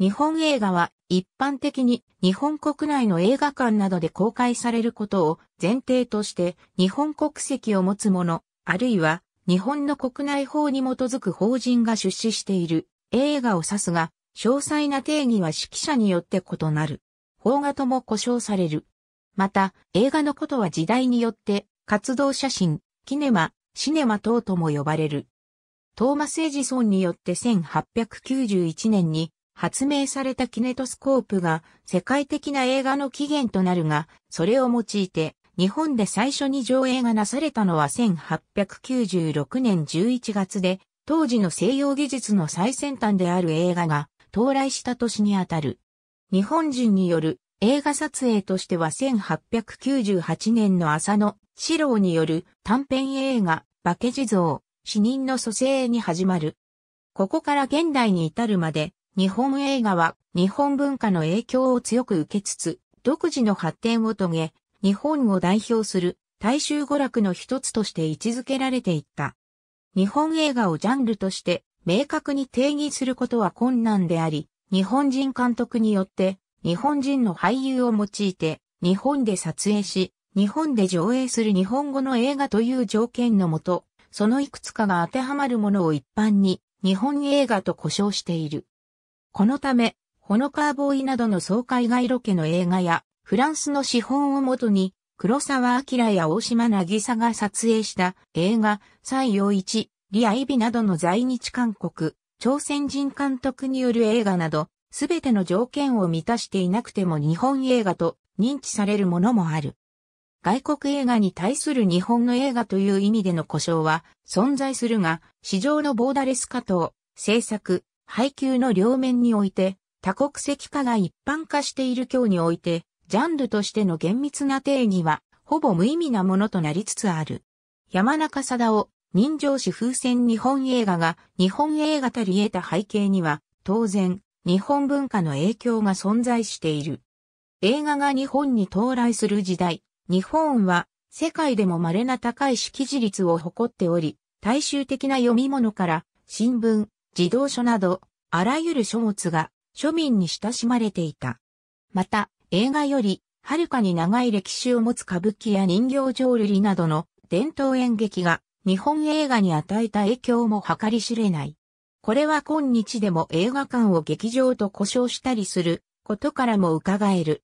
日本映画は一般的に日本国内の映画館などで公開されることを前提として日本国籍を持つ者、あるいは日本の国内法に基づく法人が出資している映画を指すが、詳細な定義は指揮者によって異なる。法画とも呼称される。また、映画のことは時代によって活動写真、キネマ、シネマ等とも呼ばれる。トーマス・エジソンによって1891年に発明されたキネトスコープが世界的な映画の起源となるが、それを用いて日本で最初に上映がなされたのは1896年11月で、当時の西洋技術の最先端である映画が到来した年にあたる。日本人による映画撮影としては1898年の浅野史郎による短編映画化け地蔵、死人の蘇生に始まる。ここから現代に至るまで日本映画は日本文化の影響を強く受けつつ、独自の発展を遂げ、日本を代表する大衆娯楽の一つとして位置づけられていった。日本映画をジャンルとして明確に定義することは困難であり、日本人監督によって日本人の俳優を用いて日本で撮影し、日本で上映する日本語の映画という条件のもと、そのいくつかが当てはまるものを一般に日本映画と呼称している。このため、ホノカーボーイなどの爽快外ロケの映画や、フランスの資本をもとに、黒沢明や大島渚が撮影した映画、西洋一、リアイビなどの在日韓国、朝鮮人監督による映画など、すべての条件を満たしていなくても日本映画と認知されるものもある。外国映画に対する日本の映画という意味での故障は存在するが、市場のボーダレス化と制作、配給の両面において、多国籍化が一般化している今日において、ジャンルとしての厳密な定義は、ほぼ無意味なものとなりつつある。山中貞夫、人情史風船日本映画が日本映画たり得た背景には、当然、日本文化の影響が存在している。映画が日本に到来する時代、日本は世界でも稀な高い識字率を誇っており、大衆的な読み物から新聞、児童書などあらゆる書物が庶民に親しまれていた。また、映画より、はるかに長い歴史を持つ歌舞伎や人形浄瑠璃などの伝統演劇が日本映画に与えた影響も計り知れない。これは今日でも映画館を劇場と呼称したりすることからも伺える。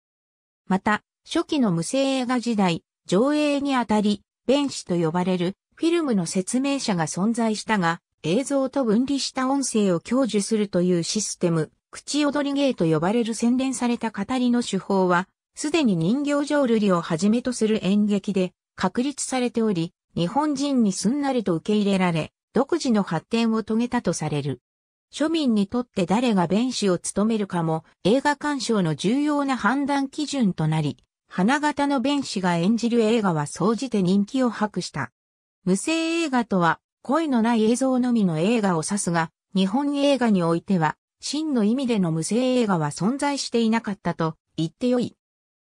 また、初期の無声映画時代、上映にあたり、弁士と呼ばれるフィルムの説明者が存在したが、映像と分離した音声を享受するというシステム、口踊り芸と呼ばれる洗練された語りの手法は、すでに人形浄瑠璃をはじめとする演劇で確立されており、日本人にすんなりと受け入れられ、独自の発展を遂げたとされる。庶民にとって誰が弁士を務めるかも映画鑑賞の重要な判断基準となり、花形の弁士が演じる映画は総じて人気を博した。無声映画とは恋のない映像のみの映画を指すが、日本映画においては、真の意味での無声映画は存在していなかったと言ってよい。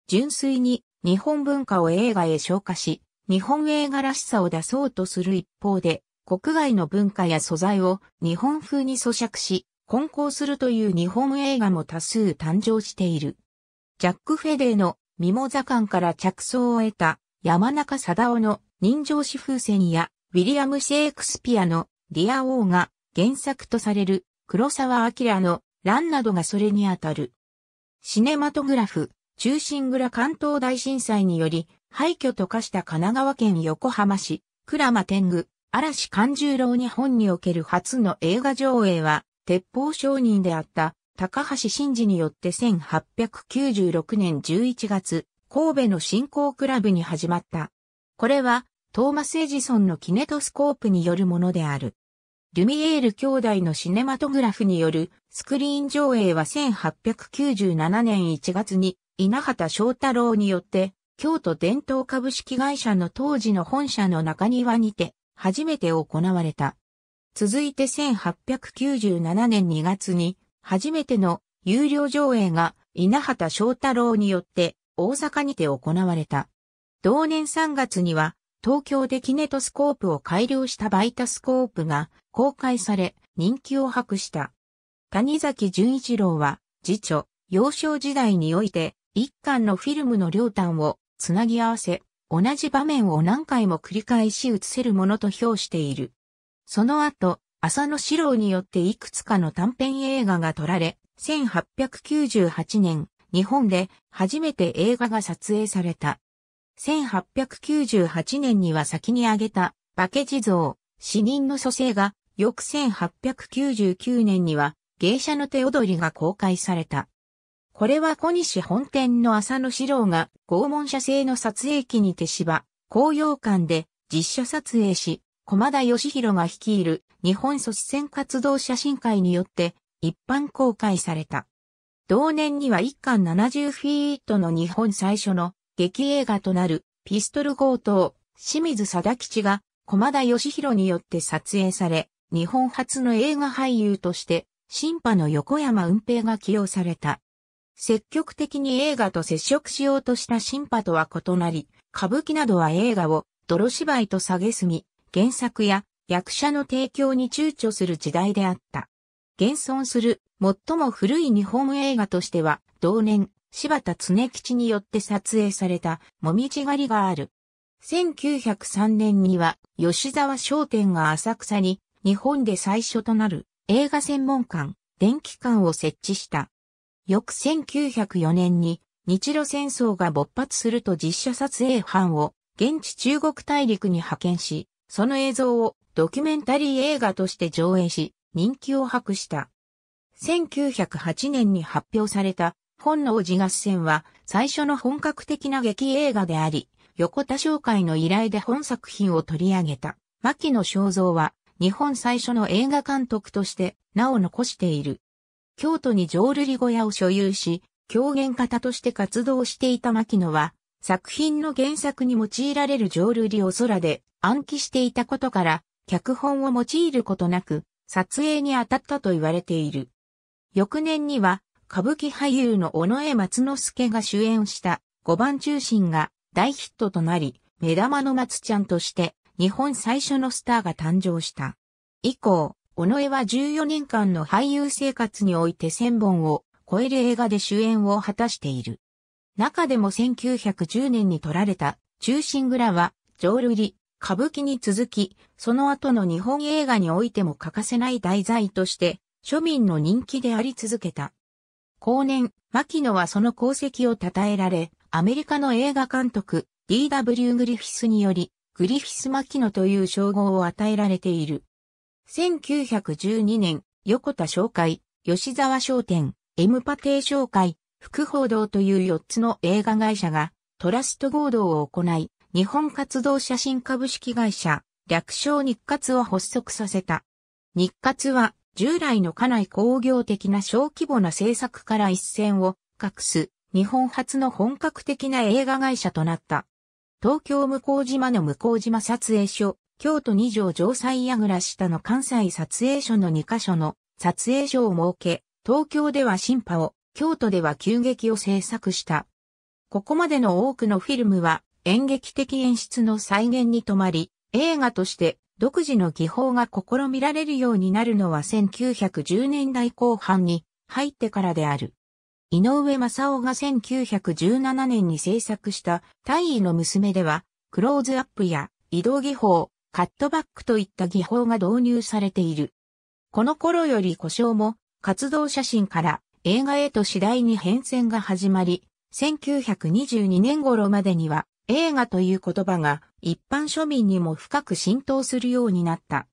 純粋に日本文化を映画へ昇華し、日本映画らしさを出そうとする一方で、国外の文化や素材を日本風に咀嚼し、混交するという日本映画も多数誕生している。ジャック・フェデーのミモザ館から着想を得た山中貞夫の人情紙風船やウィリアム・シェイクスピアのディア・王が原作とされる黒沢明の乱などがそれにあたる。シネマトグラフ、中心蔵関東大震災により廃墟と化した神奈川県横浜市、鞍馬天狗、嵐勘十郎日本における初の映画上映は、鉄砲商人であった高橋真嗣によって1896年11月、神戸の振興クラブに始まった。これはトーマス・エジソンのキネトスコープによるものである。ルミエール兄弟のシネマトグラフによるスクリーン上映は1897年1月に稲畑翔太郎によって京都伝統株式会社の当時の本社の中庭にて初めて行われた。続いて1897年2月に初めての有料上映が稲畑翔太郎によって大阪にて行われた。同年3月には東京でキネトスコープを改良したバイタスコープが公開され、人気を博した。谷崎潤一郎は、次女、幼少時代において、一巻のフィルムの両端をつなぎ合わせ、同じ場面を何回も繰り返し映せるものと評している。その後、浅野史郎によっていくつかの短編映画が撮られ、1898年、日本で初めて映画が撮影された。1898年には先に挙げた、化け地蔵、死人の蘇生が、翌1899年には、芸者の手踊りが公開された。これは小西本店の浅野史郎が、拷問者製の撮影機に手芝、紅葉館で実写撮影し、駒田義弘が率いる日本組織戦活動写真会によって一般公開された。同年には一巻70フィートの日本最初の劇映画となるピストル強盗、清水貞吉が駒田義弘によって撮影され、日本初の映画俳優として、ンパの横山運平が起用された。積極的に映画と接触しようとしたンパとは異なり、歌舞伎などは映画を泥芝居と蔑み、原作や役者の提供に躊躇する時代であった。現存する最も古い日本映画としては、同年柴田常吉によって撮影されたもみじ狩りがある。1903年には吉沢商店が浅草に日本で最初となる映画専門館、電気館を設置した。翌1904年に日露戦争が勃発すると実写撮影班を現地中国大陸に派遣し、その映像をドキュメンタリー映画として上映し、人気を博した。1908年に発表された本能寺合戦は最初の本格的な劇映画であり、横田商会の依頼で本作品を取り上げた。牧野正造は日本最初の映画監督として名を残している。京都に浄瑠璃小屋を所有し、狂言方として活動していた牧野は、作品の原作に用いられる浄瑠璃を空で暗記していたことから、脚本を用いることなく、撮影に当たったと言われている。翌年には、歌舞伎俳優の尾上松之助が主演した5番中心が大ヒットとなり、目玉の松ちゃんとして日本最初のスターが誕生した。以降、尾上は14年間の俳優生活において1000本を超える映画で主演を果たしている。中でも1910年に撮られた中心蔵は浄瑠璃、歌舞伎に続き、その後の日本映画においても欠かせない題材として、庶民の人気であり続けた。後年、牧野はその功績を称えられ、アメリカの映画監督 D.W. グリフィスにより、グリフィス・牧野という称号を与えられている。1912年、横田商会、吉沢商店、エムパテー商会、副報道という4つの映画会社がトラスト合同を行い、日本活動写真株式会社、略称日活を発足させた。日活は従来の家内工業的な小規模な制作から一線を画す日本初の本格的な映画会社となった。東京向島の向島撮影所、京都二条城西櫓下の関西撮影所の2カ所の撮影所を設け、東京では新派を、京都では急激を制作した。ここまでの多くのフィルムは演劇的演出の再現に止まり、映画として独自の技法が試みられるようになるのは1910年代後半に入ってからである。井上正夫が1917年に制作した大尉の娘では、クローズアップや移動技法、カットバックといった技法が導入されている。この頃より故障も活動写真から映画へと次第に変遷が始まり、1922年頃までには映画という言葉が一般庶民にも深く浸透するようになった。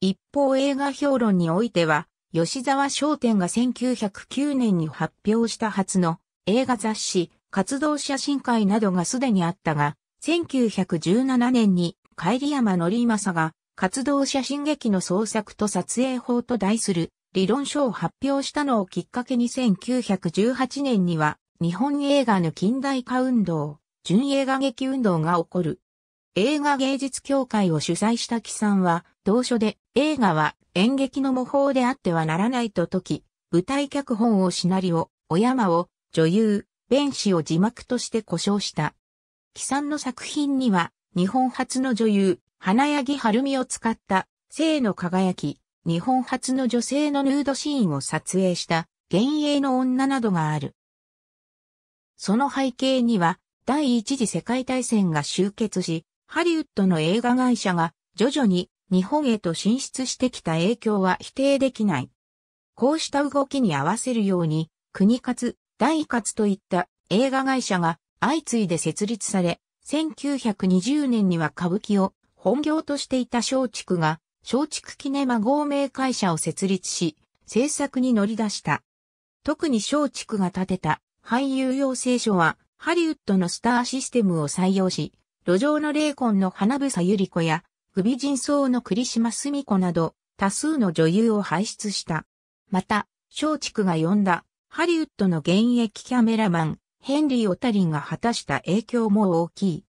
一方映画評論においては、吉沢商店が1909年に発表した初の映画雑誌、活動写真会などがすでにあったが、1917年に帰り山則さが活動写真劇の創作と撮影法と題する理論書を発表したのをきっかけに1918年には日本映画の近代化運動、純映画劇運動が起こる。映画芸術協会を主催した木さんは、同書で映画は演劇の模倣であってはならないと説き、舞台脚本をシナリオ、お山を女優、弁士を字幕として故障した。木さんの作品には、日本初の女優、花柳春美を使った性の輝き、日本初の女性のヌードシーンを撮影した幻影の女などがある。その背景には、第一次世界大戦が終結し、ハリウッドの映画会社が徐々に日本へと進出してきた影響は否定できない。こうした動きに合わせるように、国活、大活といった映画会社が相次いで設立され、1920年には歌舞伎を本業としていた松竹が、松竹キネマ合名会社を設立し、制作に乗り出した。特に松竹が建てた俳優養成所は、ハリウッドのスターシステムを採用し、路上の霊魂の花房ゆり子や、首人相の栗島澄子など、多数の女優を輩出した。また、松竹が呼んだ、ハリウッドの現役キャメラマン、ヘンリー・オタリンが果たした影響も大きい。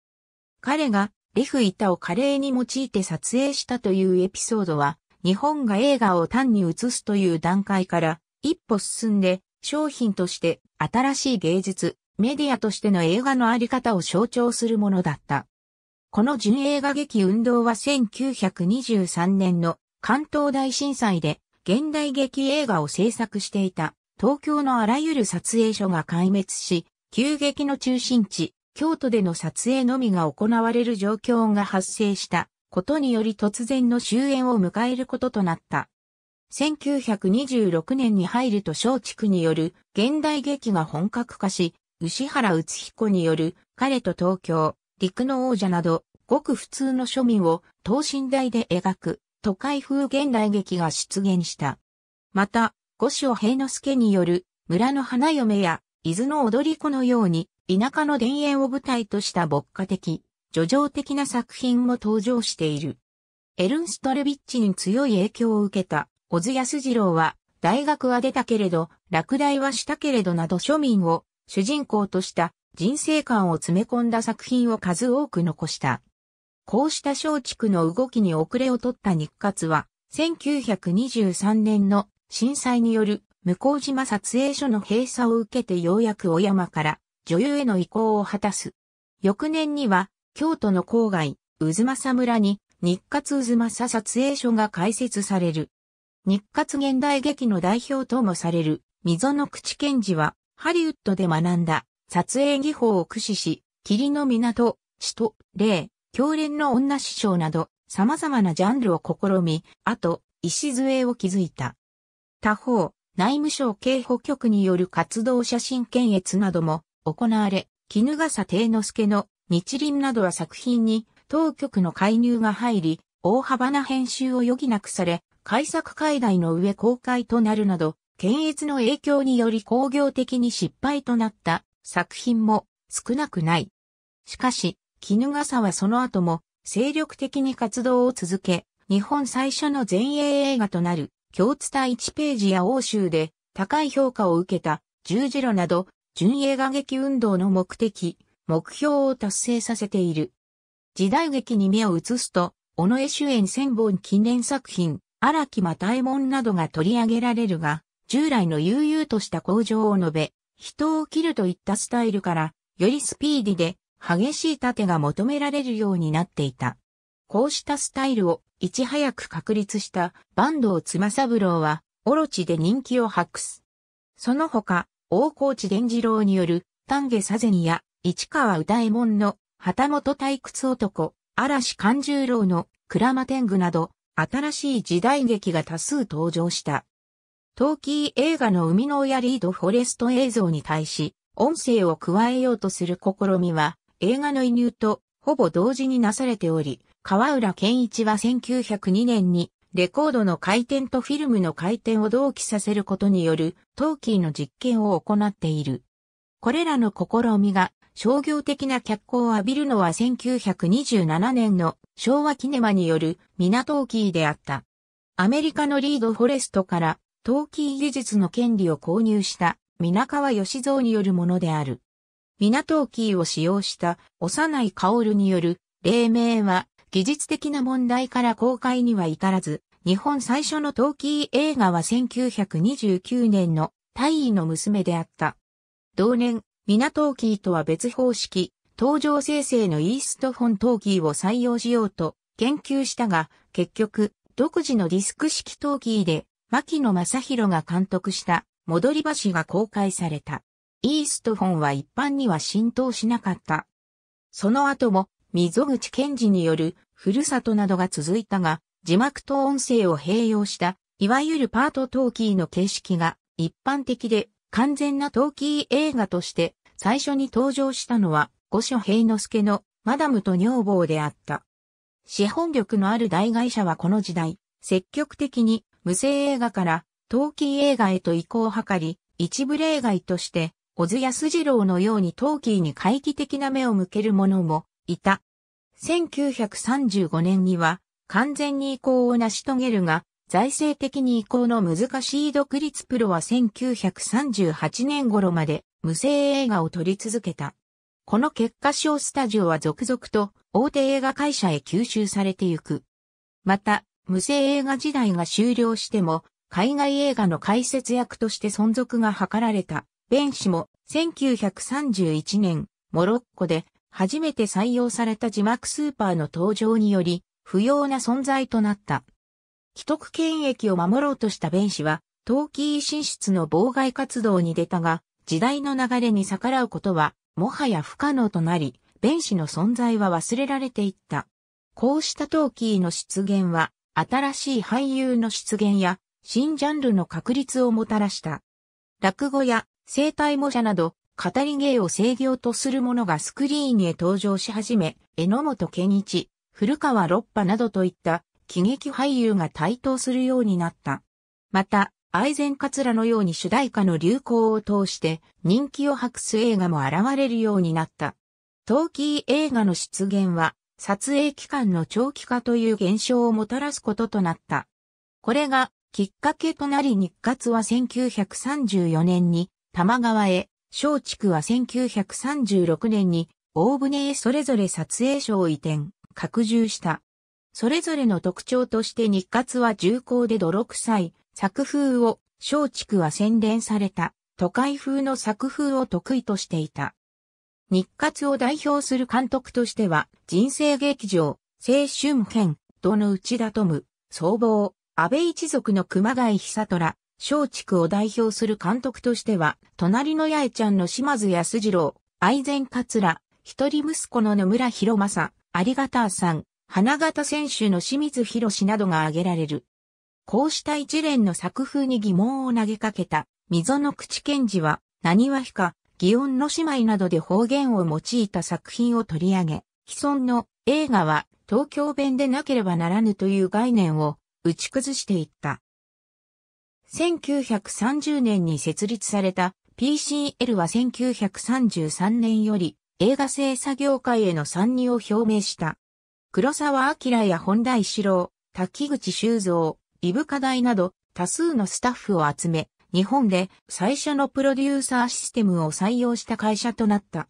彼が、リフ板を華麗に用いて撮影したというエピソードは、日本が映画を単に映すという段階から、一歩進んで、商品として新しい芸術、メディアとしての映画のあり方を象徴するものだった。この純映画劇運動は1923年の関東大震災で現代劇映画を制作していた東京のあらゆる撮影所が壊滅し、急激の中心地、京都での撮影のみが行われる状況が発生したことにより突然の終焉を迎えることとなった。1926年に入ると松竹による現代劇が本格化し、牛原宇津彦による彼と東京、陸の王者など、ごく普通の庶民を等身大で描く都会風現代劇が出現した。また、五所平之助による村の花嫁や伊豆の踊り子のように田舎の田園を舞台とした牧歌的、叙情的な作品も登場している。エルンストレビッチに強い影響を受けた小津安二郎は大学は出たけれど、落第はしたけれどなど庶民を主人公とした人生観を詰め込んだ作品を数多く残した。こうした松竹の動きに遅れを取った日活は、1923年の震災による向島撮影所の閉鎖を受けてようやく小山から女優への移行を果たす。翌年には、京都の郊外、渦政村に日活渦政撮影所が開設される。日活現代劇の代表ともされる溝の口賢治はハリウッドで学んだ撮影技法を駆使し、霧の港、死と霊、狂連の女師匠など様々なジャンルを試み、あと、礎を築いた。他方、内務省警報局による活動写真検閲なども行われ、絹笠定之助の日輪などは作品に当局の介入が入り、大幅な編集を余儀なくされ、改作解題の上公開となるなど、検閲の影響により工業的に失敗となった作品も少なくない。しかし、絹笠はその後も精力的に活動を続け、日本最初の前衛映画となる、京津田1ページや欧州で高い評価を受けた十字路など、純映画劇運動の目的、目標を達成させている。時代劇に目を移すと、尾上主演千本記念作品、荒木又右衛門などが取り上げられるが、従来の悠々とした向上を述べ、人を切るといったスタイルから、よりスピーディで激しい盾が求められるようになっていた。こうしたスタイルをいち早く確立した坂東妻三郎は、オロチで人気を博す。その他、大河内伝次郎による丹下佐膳や市川歌右衛門の旗本退屈男、嵐勘十郎の鞍馬天狗など、新しい時代劇が多数登場した。トーキー映画の生みの親リード・フォレスト映像に対し、音声を加えようとする試みは、映画の移入とほぼ同時になされており、河浦健一は1902年に、レコードの回転とフィルムの回転を同期させることによる、トーキーの実験を行っている。これらの試みが、商業的な脚光を浴びるのは1927年の昭和キネマによる港トーキーであった。アメリカのリード・フォレストから陶器技術の権利を購入した皆川義蔵によるものである。皆陶器を使用した幼い薫による黎明は技術的な問題から公開には至らず、日本最初の陶器映画は1929年の大尉の娘であった。同年、港トーキーとは別方式、登場生成のイーストフォントーキーを採用しようと研究したが、結局、独自のディスク式トーキーで牧野正宏が監督した戻り橋が公開された。イーストフォンは一般には浸透しなかった。その後も、溝口健二による、ふるさとなどが続いたが、字幕と音声を併用した、いわゆるパートトーキーの形式が一般的で、完全なトーキー映画として、最初に登場したのは、五所平之助の、マダムと女房であった。資本力のある大会社はこの時代、積極的に無声映画から陶器映画へと移行を図り、一部例外として、小津安二郎のようにトーキーに回帰的な目を向ける者もいた。1935年には、完全に移行を成し遂げるが、財政的に移行の難しい独立プロは1938年頃まで無声映画を撮り続けた。この結果小スタジオは続々と大手映画会社へ吸収されてゆく。また、無声映画時代が終了しても、海外映画の解説役として存続が図られた、ベン氏も1931年、モロッコで初めて採用された字幕スーパーの登場により、不要な存在となった。既得権益を守ろうとした弁士は、キー。進出の妨害活動に出たが、時代の流れに逆らうことは、もはや不可能となり、弁士の存在は忘れられていった。こうした投機の出現は、新しい俳優の出現や、新ジャンルの確立をもたらした。落語や生体模写など、語り芸を制御とするものがスクリーンへ登場し始め、榎本健一、古川六波などといった喜劇俳優が台頭するようになった。また、愛禅カツラのように主題歌の流行を通して人気を博す映画も現れるようになった。陶器映画の出現は撮影期間の長期化という現象をもたらすこととなった。これがきっかけとなり日活は1934年に玉川へ、松竹は1936年に大船へそれぞれ撮影所を移転、拡充した。それぞれの特徴として日活は重厚で泥臭い作風を、松竹は洗練された都会風の作風を得意としていた。日活を代表する監督としては、人生劇場、青春編、どの内田む、総合、安倍一族の熊谷久虎、松竹を代表する監督としては、隣の八重ちゃんの島津安次郎、愛禅桂、一人息子の野村博正、有ーさん、花形選手の清水博士などが挙げられる。こうした一連の作風に疑問を投げかけた、溝の口賢治は、何は非か、祇園の姉妹などで方言を用いた作品を取り上げ、既存の映画は東京弁でなければならぬという概念を打ち崩していった。1930年に設立された PCL は1933年より映画制作業界への参入を表明した。黒沢明や本田一郎、滝口修造、伊深大など多数のスタッフを集め、日本で最初のプロデューサーシステムを採用した会社となった。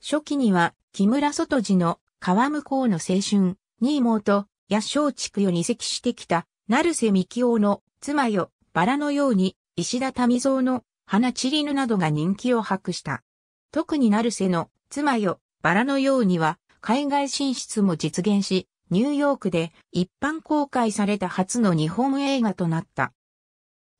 初期には、木村外寺の川向こうの青春、に妹、八小畜よに移籍してきた、成瀬幹夫の妻よ、バラのように、石田民蔵の花散りぬなどが人気を博した。特に成瀬の妻よ、バラのようには、海外進出も実現し、ニューヨークで一般公開された初の日本映画となった。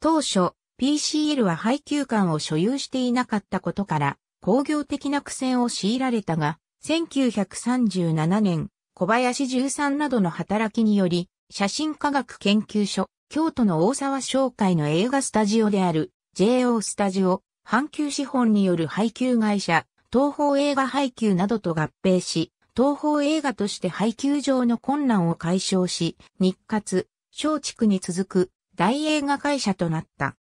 当初、PCL は配給官を所有していなかったことから、工業的な苦戦を強いられたが、1937年、小林十三などの働きにより、写真科学研究所、京都の大沢商会の映画スタジオである JO スタジオ、阪急資本による配給会社、東方映画配給などと合併し、東方映画として配給上の困難を解消し、日活、松竹に続く大映画会社となった。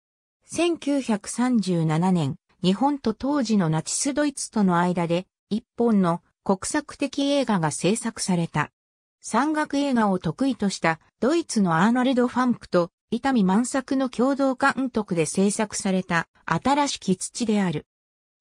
1937年、日本と当時のナチスドイツとの間で、一本の国策的映画が制作された。山岳映画を得意としたドイツのアーノルド・ファンクと伊丹万作の共同監督で制作された新しき土である。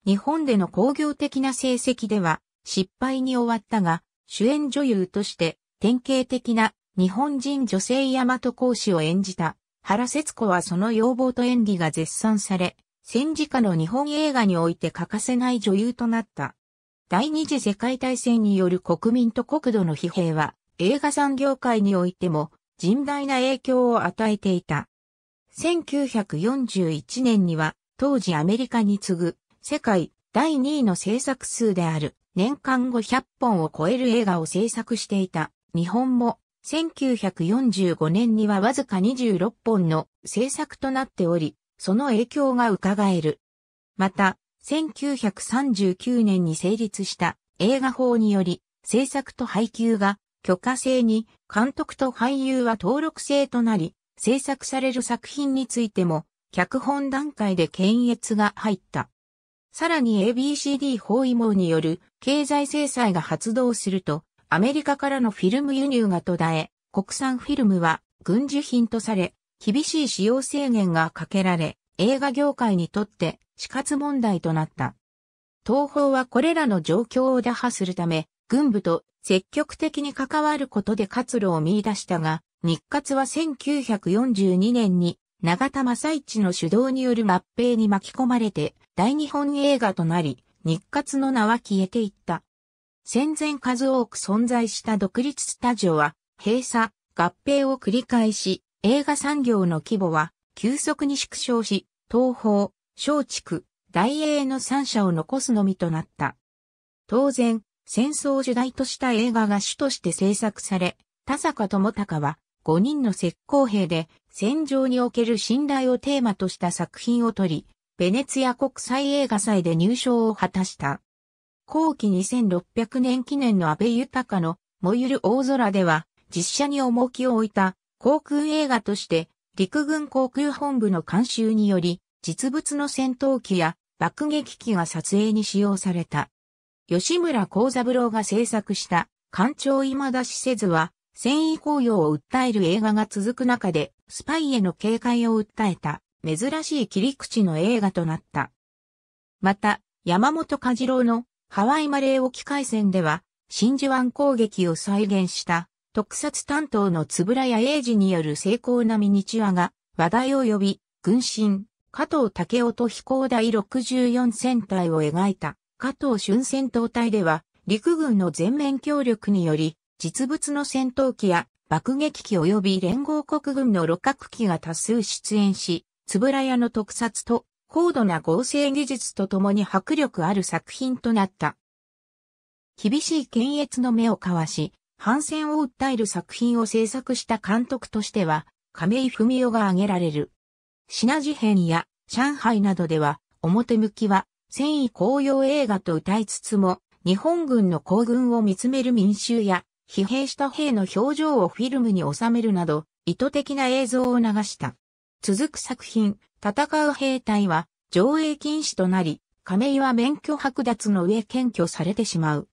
日本での工業的な成績では失敗に終わったが、主演女優として典型的な日本人女性大和講師を演じた原節子はその要望と演技が絶賛され、戦時下の日本映画において欠かせない女優となった。第二次世界大戦による国民と国土の疲弊は、映画産業界においても、甚大な影響を与えていた。1941年には、当時アメリカに次ぐ、世界第2位の制作数である、年間500本を超える映画を制作していた、日本も1945年にはわずか26本の制作となっており、その影響が伺える。また、1939年に成立した映画法により、制作と配給が許可制に、監督と俳優は登録制となり、制作される作品についても、脚本段階で検閲が入った。さらに ABCD 包囲網による経済制裁が発動すると、アメリカからのフィルム輸入が途絶え、国産フィルムは軍需品とされ、厳しい使用制限がかけられ、映画業界にとって死活問題となった。東方はこれらの状況を打破するため、軍部と積極的に関わることで活路を見出したが、日活は1942年に長田正一の主導による合併に巻き込まれて大日本映画となり、日活の名は消えていった。戦前数多く存在した独立スタジオは閉鎖、合併を繰り返し、映画産業の規模は急速に縮小し、東宝、松竹、大英の三社を残すのみとなった。当然、戦争時代とした映画が主として制作され、田坂智隆は5人の石膏兵で戦場における信頼をテーマとした作品を取り、ベネツィア国際映画祭で入賞を果たした。後期2600年記念の安倍豊の燃ゆる大空では、実写に重きを置いた航空映画として、陸軍航空本部の監修により、実物の戦闘機や爆撃機が撮影に使用された。吉村幸三郎が制作した艦長今出しせずは、戦意高揚を訴える映画が続く中で、スパイへの警戒を訴えた、珍しい切り口の映画となった。また、山本和郎のハワイマレー沖海戦では、真珠湾攻撃を再現した特撮担当のつぶらや英二による精巧なミニチュアが話題を呼び、軍神、加藤武夫と飛行第64戦隊を描いた加藤春戦闘隊では、陸軍の全面協力により、実物の戦闘機や爆撃機及び連合国軍の六角機が多数出演し、つぶらやの特撮と高度な合成技術とともに迫力ある作品となった。厳しい検閲の目を交わし、反戦を訴える作品を制作した監督としては、亀井文夫が挙げられる。品事変や上海などでは、表向きは戦意高揚映画と歌いつつも、日本軍の行軍を見つめる民衆や、疲弊した兵の表情をフィルムに収めるなど、意図的な映像を流した。続く作品、戦う兵隊は上映禁止となり、亀井は免許剥奪の上検挙されてしまう。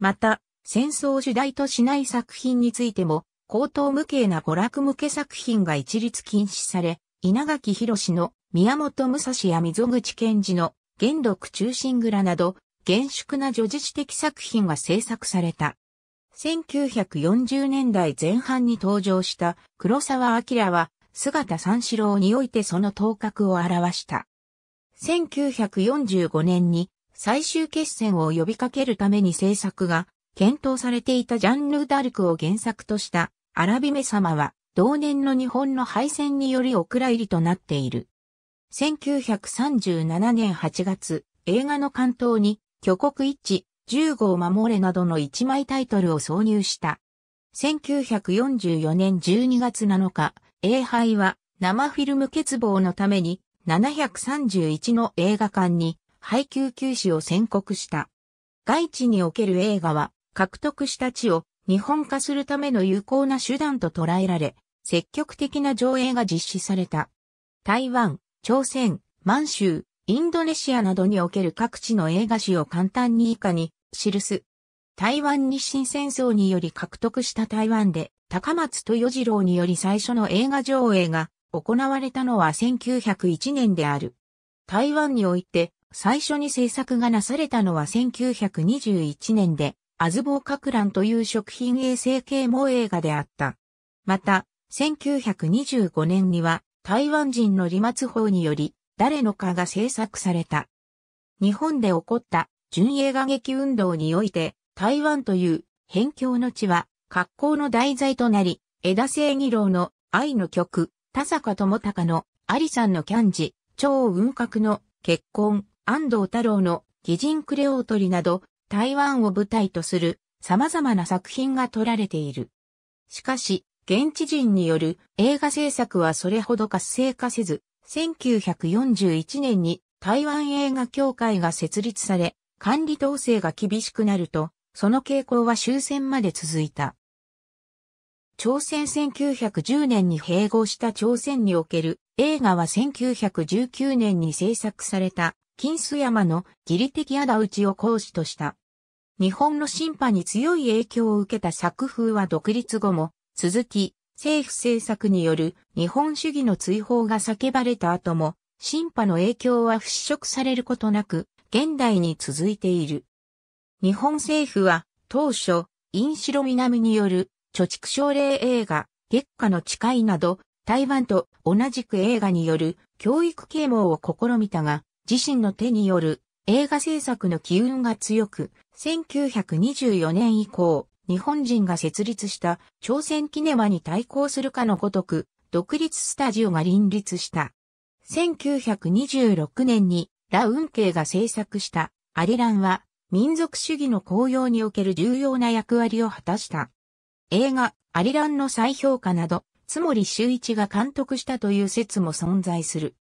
また、戦争主題としない作品についても、高等無形な娯楽向け作品が一律禁止され、稲垣博の宮本武蔵や溝口賢治の元禄中心蔵など、厳粛な叙事詩的作品が制作された。1940年代前半に登場した黒沢明は姿三四郎においてその頭角を表した。1945年に最終決戦を呼びかけるために制作が検討されていたジャンヌ・ダルクを原作としたアラビメ様は同年の日本の敗戦によりお蔵入りとなっている。1937年8月、映画の関東に巨国一致、十号守れなどの一枚タイトルを挿入した。1944年12月7日、A 杯は生フィルム欠乏のために731の映画館に配給休止を宣告した。外地における映画は獲得した地を日本化するための有効な手段と捉えられ、積極的な上映が実施された。台湾、朝鮮、満州、インドネシアなどにおける各地の映画史を簡単に以下に記す。台湾日清戦争により獲得した台湾で高松豊次郎により最初の映画上映が行われたのは1901年である。台湾において最初に制作がなされたのは1921年で、アズボーカクランという食品衛生系も映画であった。また、1925年には台湾人の離末法により、誰のかが制作された。日本で起こった純映画劇運動において、台湾という辺境の地は格好の題材となり、枝正義郎の愛の曲、田坂智隆のありさんのキャンジ、超雲閣の結婚、安藤太郎の擬人クレオートリなど、台湾を舞台とする様々な作品が撮られている。しかし、現地人による映画制作はそれほど活性化せず、1941年に台湾映画協会が設立され、管理統制が厳しくなると、その傾向は終戦まで続いた。朝鮮1910年に併合した朝鮮における映画は1919年に制作された金須山の義理的仇討ちを講師とした。日本の審判に強い影響を受けた作風は独立後も続き政府政策による日本主義の追放が叫ばれた後も審判の影響は払拭されることなく現代に続いている。日本政府は当初、イ城南による貯蓄奨励映画、月下の誓いなど、台湾と同じく映画による教育啓蒙を試みたが、自身の手による映画制作の機運が強く、1924年以降、日本人が設立した朝鮮キネマに対抗するかのごとく、独立スタジオが林立した。1926年にラウンケイが制作したアリランは民族主義の公用における重要な役割を果たした。映画、アリランの再評価など、つもり周一が監督したという説も存在する。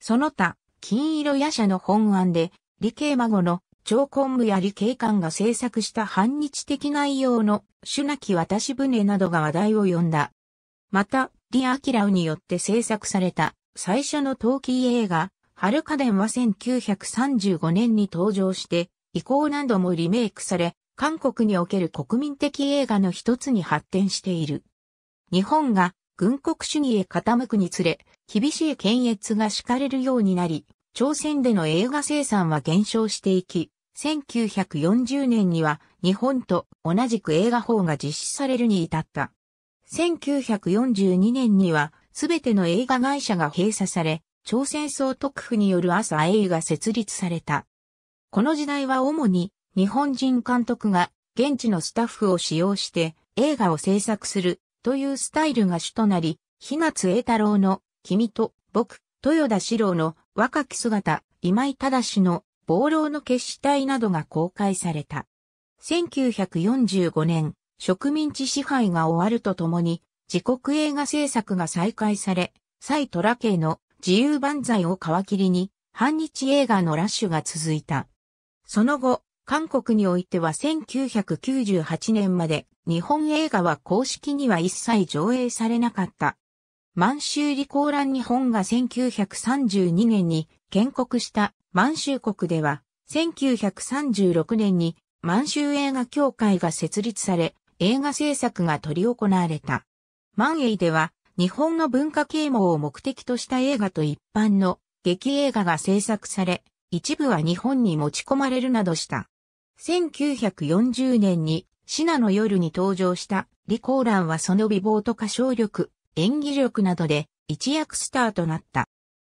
その他、金色夜叉の本案で、理系孫の超昆布や理系官が制作した反日的内容の主なき渡し船などが話題を呼んだ。また、リア・アキラウによって制作された最初の陶器映画、春家電は1935年に登場して、以降何度もリメイクされ、韓国における国民的映画の一つに発展している。日本が軍国主義へ傾くにつれ、厳しい検閲が敷かれるようになり、朝鮮での映画生産は減少していき、1940年には日本と同じく映画法が実施されるに至った。1942年にはすべての映画会社が閉鎖され、朝鮮総督府による朝映が設立された。この時代は主に日本人監督が現地のスタッフを使用して映画を制作するというスタイルが主となり、日夏栄太郎の君と僕、豊田史郎の若き姿、今井正の暴浪の決死隊などが公開された。1945年、植民地支配が終わるとともに、自国映画制作が再開され、蔡虎系の自由万歳を皮切りに、反日映画のラッシュが続いた。その後、韓国においては1998年まで日本映画は公式には一切上映されなかった。満州李工蘭日本が1932年に建国した満州国では1936年に満州映画協会が設立され映画制作が取り行われた。満映では日本の文化啓蒙を目的とした映画と一般の劇映画が制作され、一部は日本に持ち込まれるなどした。1940年に、シナの夜に登場したリコーランはその美貌と歌唱力、演技力などで一躍スターとなった。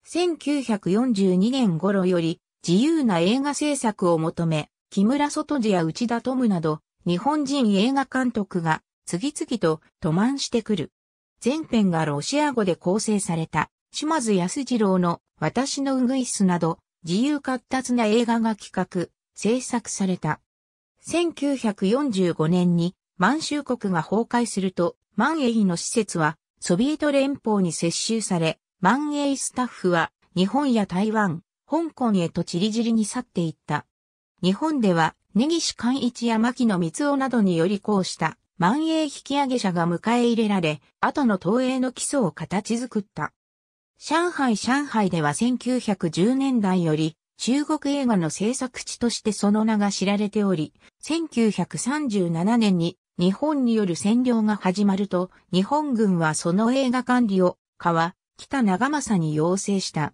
1942年頃より自由な映画制作を求め、木村外地や内田ムなど日本人映画監督が次々と渡満してくる。前編がロシア語で構成された島津康二郎の私のうぐいすなど自由活達な映画が企画、制作された。1945年に満州国が崩壊すると、満永の施設はソビエト連邦に接収され、満永スタッフは日本や台湾、香港へと散り散りに去っていった。日本では根岸寛一や牧野光雄などによりこうした満永引き上げ者が迎え入れられ、後の東映の基礎を形作った。上海上海では1910年代より中国映画の制作地としてその名が知られており、1937年に日本による占領が始まると、日本軍はその映画管理を、川、北長政に要請した。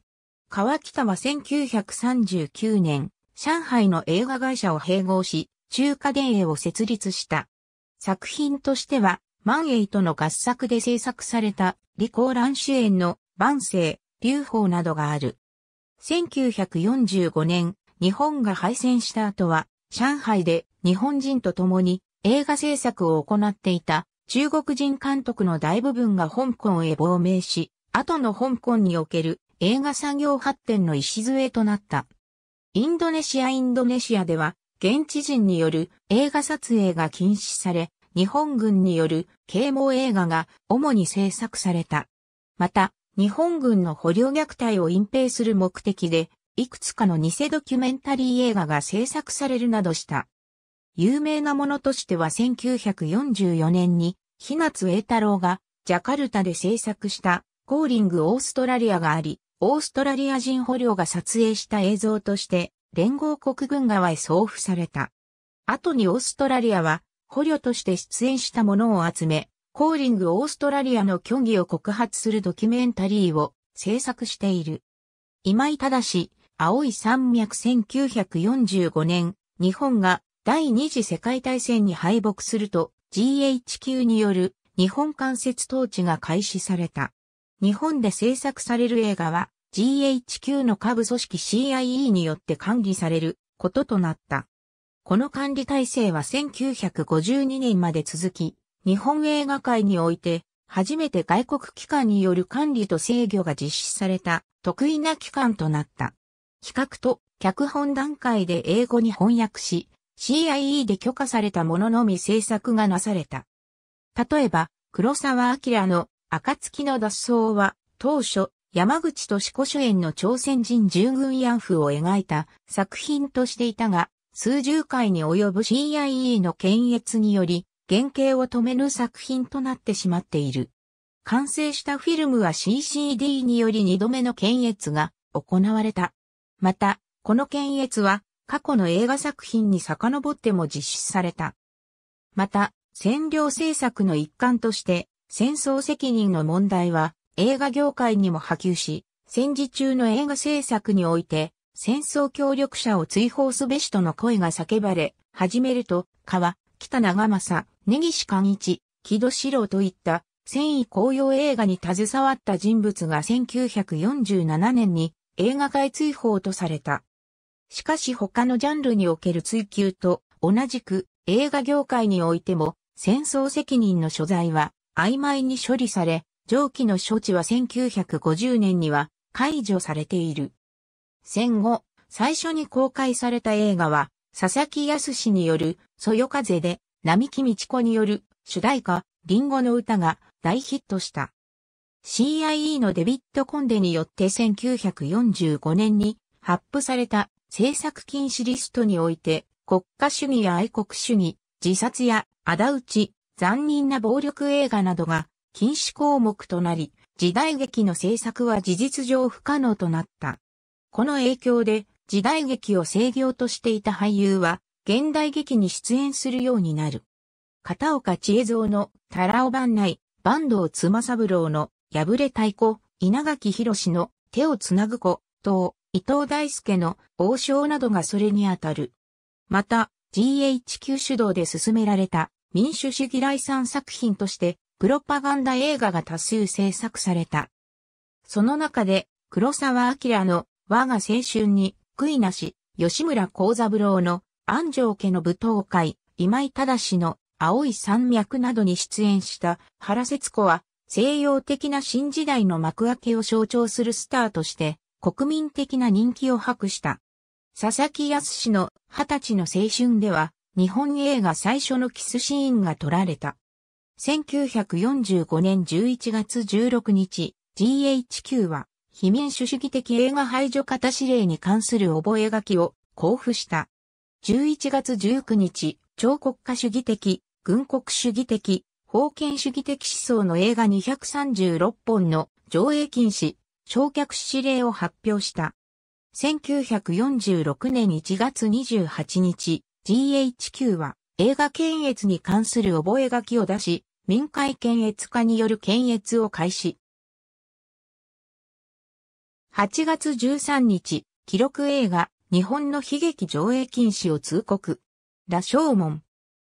川北は1939年、上海の映画会社を併合し、中華電影を設立した。作品としては、万栄との合作で制作された、李光蘭主演の万世、劉邦などがある。1945年、日本が敗戦した後は、上海で日本人と共に映画制作を行っていた中国人監督の大部分が香港へ亡命し、後の香港における映画産業発展の礎となった。インドネシアインドネシアでは、現地人による映画撮影が禁止され、日本軍による啓蒙映画が主に制作された。また、日本軍の捕虜虐待を隠蔽する目的で、いくつかの偽ドキュメンタリー映画が制作されるなどした。有名なものとしては1944年に、日夏栄太郎がジャカルタで制作したコーリングオーストラリアがあり、オーストラリア人捕虜が撮影した映像として連合国軍側へ送付された。後にオーストラリアは捕虜として出演したものを集め、コーリングオーストラリアの虚偽を告発するドキュメンタリーを制作している。今井正、青い山脈1945年、日本が第二次世界大戦に敗北すると GHQ による日本間接統治が開始された。日本で制作される映画は GHQ の下部組織 CIE によって管理されることとなった。この管理体制は1952年まで続き、日本映画界において、初めて外国機関による管理と制御が実施された得意な機関となった。企画と脚本段階で英語に翻訳し、CIE で許可されたもののみ制作がなされた。例えば、黒沢明の暁の脱走は、当初、山口敏子主演の朝鮮人従軍慰安婦を描いた作品としていたが、数十回に及ぶ CIE の検閲により、原型を止めぬ作品となってしまっている。完成したフィルムは CCD により2度目の検閲が行われた。また、この検閲は過去の映画作品に遡っても実施された。また、占領政策の一環として、戦争責任の問題は映画業界にも波及し、戦時中の映画制作において、戦争協力者を追放すべしとの声が叫ばれ、始めると、川、北長政、根岸寛一、木戸四郎といった戦意紅葉映画に携わった人物が1947年に映画界追放とされた。しかし他のジャンルにおける追求と同じく映画業界においても戦争責任の所在は曖昧に処理され、上記の処置は1950年には解除されている。戦後、最初に公開された映画は佐々木康による、そよ風で、並木道子による、主題歌、リンゴの歌が大ヒットした。CIE のデビッド・コンデによって1945年に発布された政策禁止リストにおいて国家主義や愛国主義、自殺や仇討ち、残忍な暴力映画などが禁止項目となり、時代劇の制作は事実上不可能となった。この影響で時代劇を制御としていた俳優は、現代劇に出演するようになる。片岡千恵蔵のタラオ番内、坂東妻三郎の破れ太鼓、稲垣博の手をつなぐ子、等、伊藤大輔の王将などがそれにあたる。また、GHQ 主導で進められた民主主義来産作品として、プロパガンダ映画が多数制作された。その中で、黒沢明の我が青春に悔いなし、吉村幸三郎の安城家の舞踏会、今井正の青い山脈などに出演した原節子は西洋的な新時代の幕開けを象徴するスターとして国民的な人気を博した。佐々木康氏の二十歳の青春では日本映画最初のキスシーンが撮られた。1945年11月16日、GHQ は非民主主義的映画排除型指令に関する覚書を交付した。11月19日、超国家主義的、軍国主義的、封建主義的思想の映画236本の上映禁止、焼却指令を発表した。1946年1月28日、GHQ は映画検閲に関する覚書を出し、民会検閲化による検閲を開始。8月13日、記録映画、日本の悲劇上映禁止を通告。羅生門。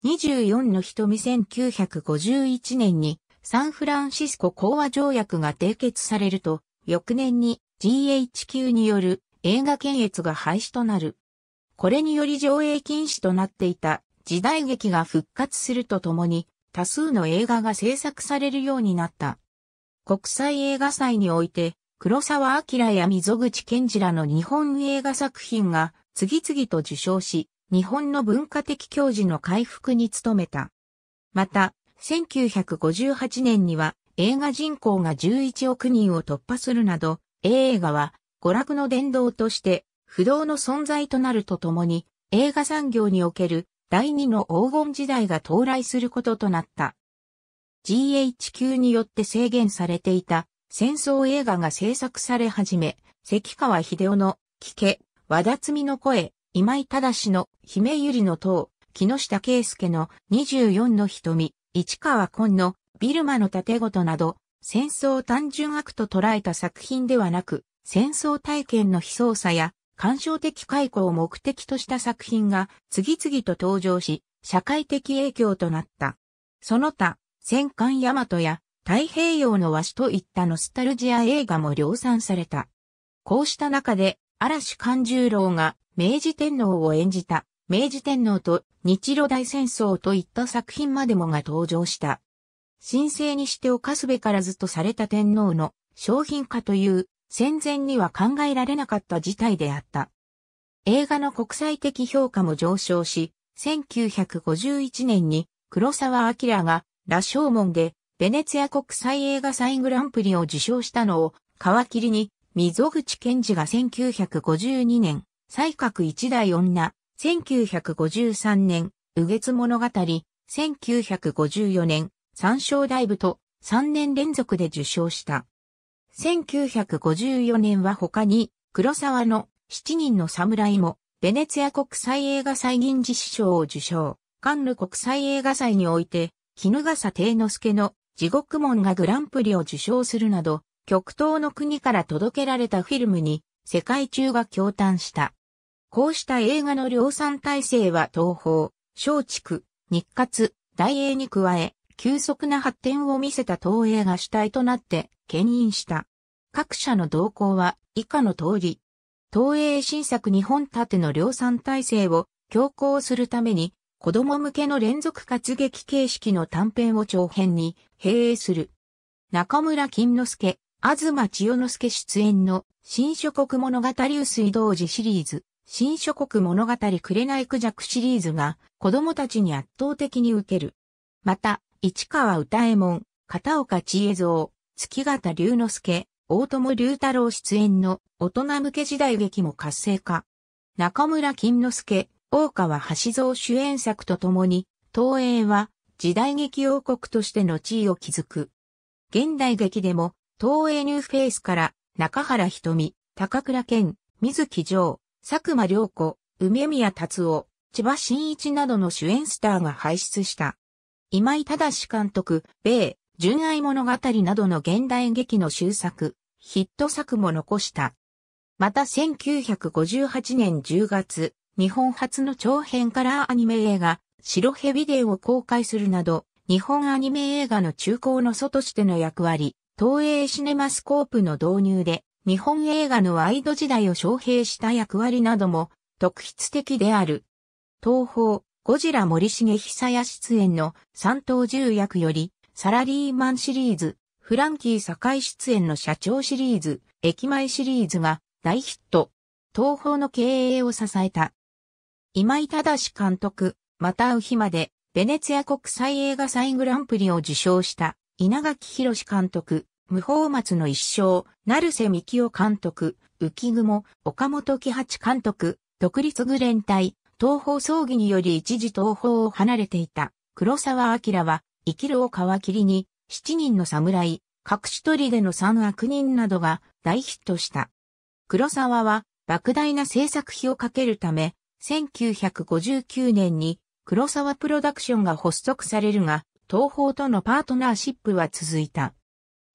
24の瞳1951年にサンフランシスコ講和条約が締結されると、翌年に GHQ による映画検閲が廃止となる。これにより上映禁止となっていた時代劇が復活するとともに、多数の映画が制作されるようになった。国際映画祭において、黒沢明や溝口健二らの日本映画作品が次々と受賞し、日本の文化的教授の回復に努めた。また、1958年には映画人口が11億人を突破するなど、映画は娯楽の殿堂として不動の存在となるとともに、映画産業における第二の黄金時代が到来することとなった。GHQ によって制限されていた戦争映画が制作され始め、関川秀夫の聞け、和田摘みの声、今井正の姫ゆりの塔、木下圭介の24の瞳、市川紺のビルマの盾事など、戦争単純悪と捉えた作品ではなく、戦争体験の悲壮さや、感傷的解雇を目的とした作品が次々と登場し、社会的影響となった。その他、戦艦大和や太平洋の和紙といったノスタルジア映画も量産された。こうした中で、嵐勘十郎が明治天皇を演じた、明治天皇と日露大戦争といった作品までもが登場した。神聖にして犯すべからずとされた天皇の商品化という戦前には考えられなかった事態であった。映画の国際的評価も上昇し、1951年に黒沢明が羅生門でベネツィア国際映画祭グランプリを受賞したのを皮切りに、溝口健二が1952年、才覚一代女、1953年、右月物語、1954年、三章大部と3年連続で受賞した。1954年は他に、黒沢の七人の侍も、ベネツィア国際映画祭銀次師匠を受賞。カンヌ国際映画祭において、絹笠定之助の地獄門がグランプリを受賞するなど、極東の国から届けられたフィルムに世界中が驚嘆した。こうした映画の量産体制は東方、松竹、日活、大英に加え、急速な発展を見せた東映が主体となって牽引した。各社の動向は以下の通り、東映新作日本立ての量産体制を強行するために子供向けの連続活劇形式の短編を長編に併営する。中村金之助、東千代之助出演の新諸国物語薄い同時シリーズ、新諸国物語紅クジャクシリーズが子供たちに圧倒的に受ける。また、市川歌右衛門、片岡千恵蔵、月形龍之介、大友龍太郎出演の大人向け時代劇も活性化。中村金之助、大川橋蔵主演作とともに、東映は時代劇王国としての地位を築く。現代劇でも、東映ニューフェイスから中原瞳、高倉健、水木城、佐久間良子、梅宮達夫、千葉真一などの主演スターが輩出した。今井正監督、米、純愛物語などの現代劇の終作、ヒット作も残した。また1958年10月、日本初の長編カラーアニメ映画、白蛇ーを公開するなど、日本アニメ映画の中高の祖としての役割、東映シネマスコープの導入で、日本映画のワイド時代を招聘した役割なども特筆的である。東宝、ゴジラ森重久也出演の三等重役より、サラリーマンシリーズ、フランキー堺出演の社長シリーズ、駅前シリーズが大ヒット。東宝の経営を支えた今井正監督、またう日まで、ベネツィア国際映画祭グランプリを受賞した、稲垣史監督、無法松の一生、成瀬幹夫監督、浮雲、岡本喜八監督、独立愚連隊、東方葬儀により一時東方を離れていた、黒沢明は、生きるを皮切りに、七人の侍、隠し砦の三悪人などが大ヒットした。黒沢は、莫大な制作費をかけるため、1959年に黒沢プロダクションが発足されるが、東宝とのパートナーシップは続いた。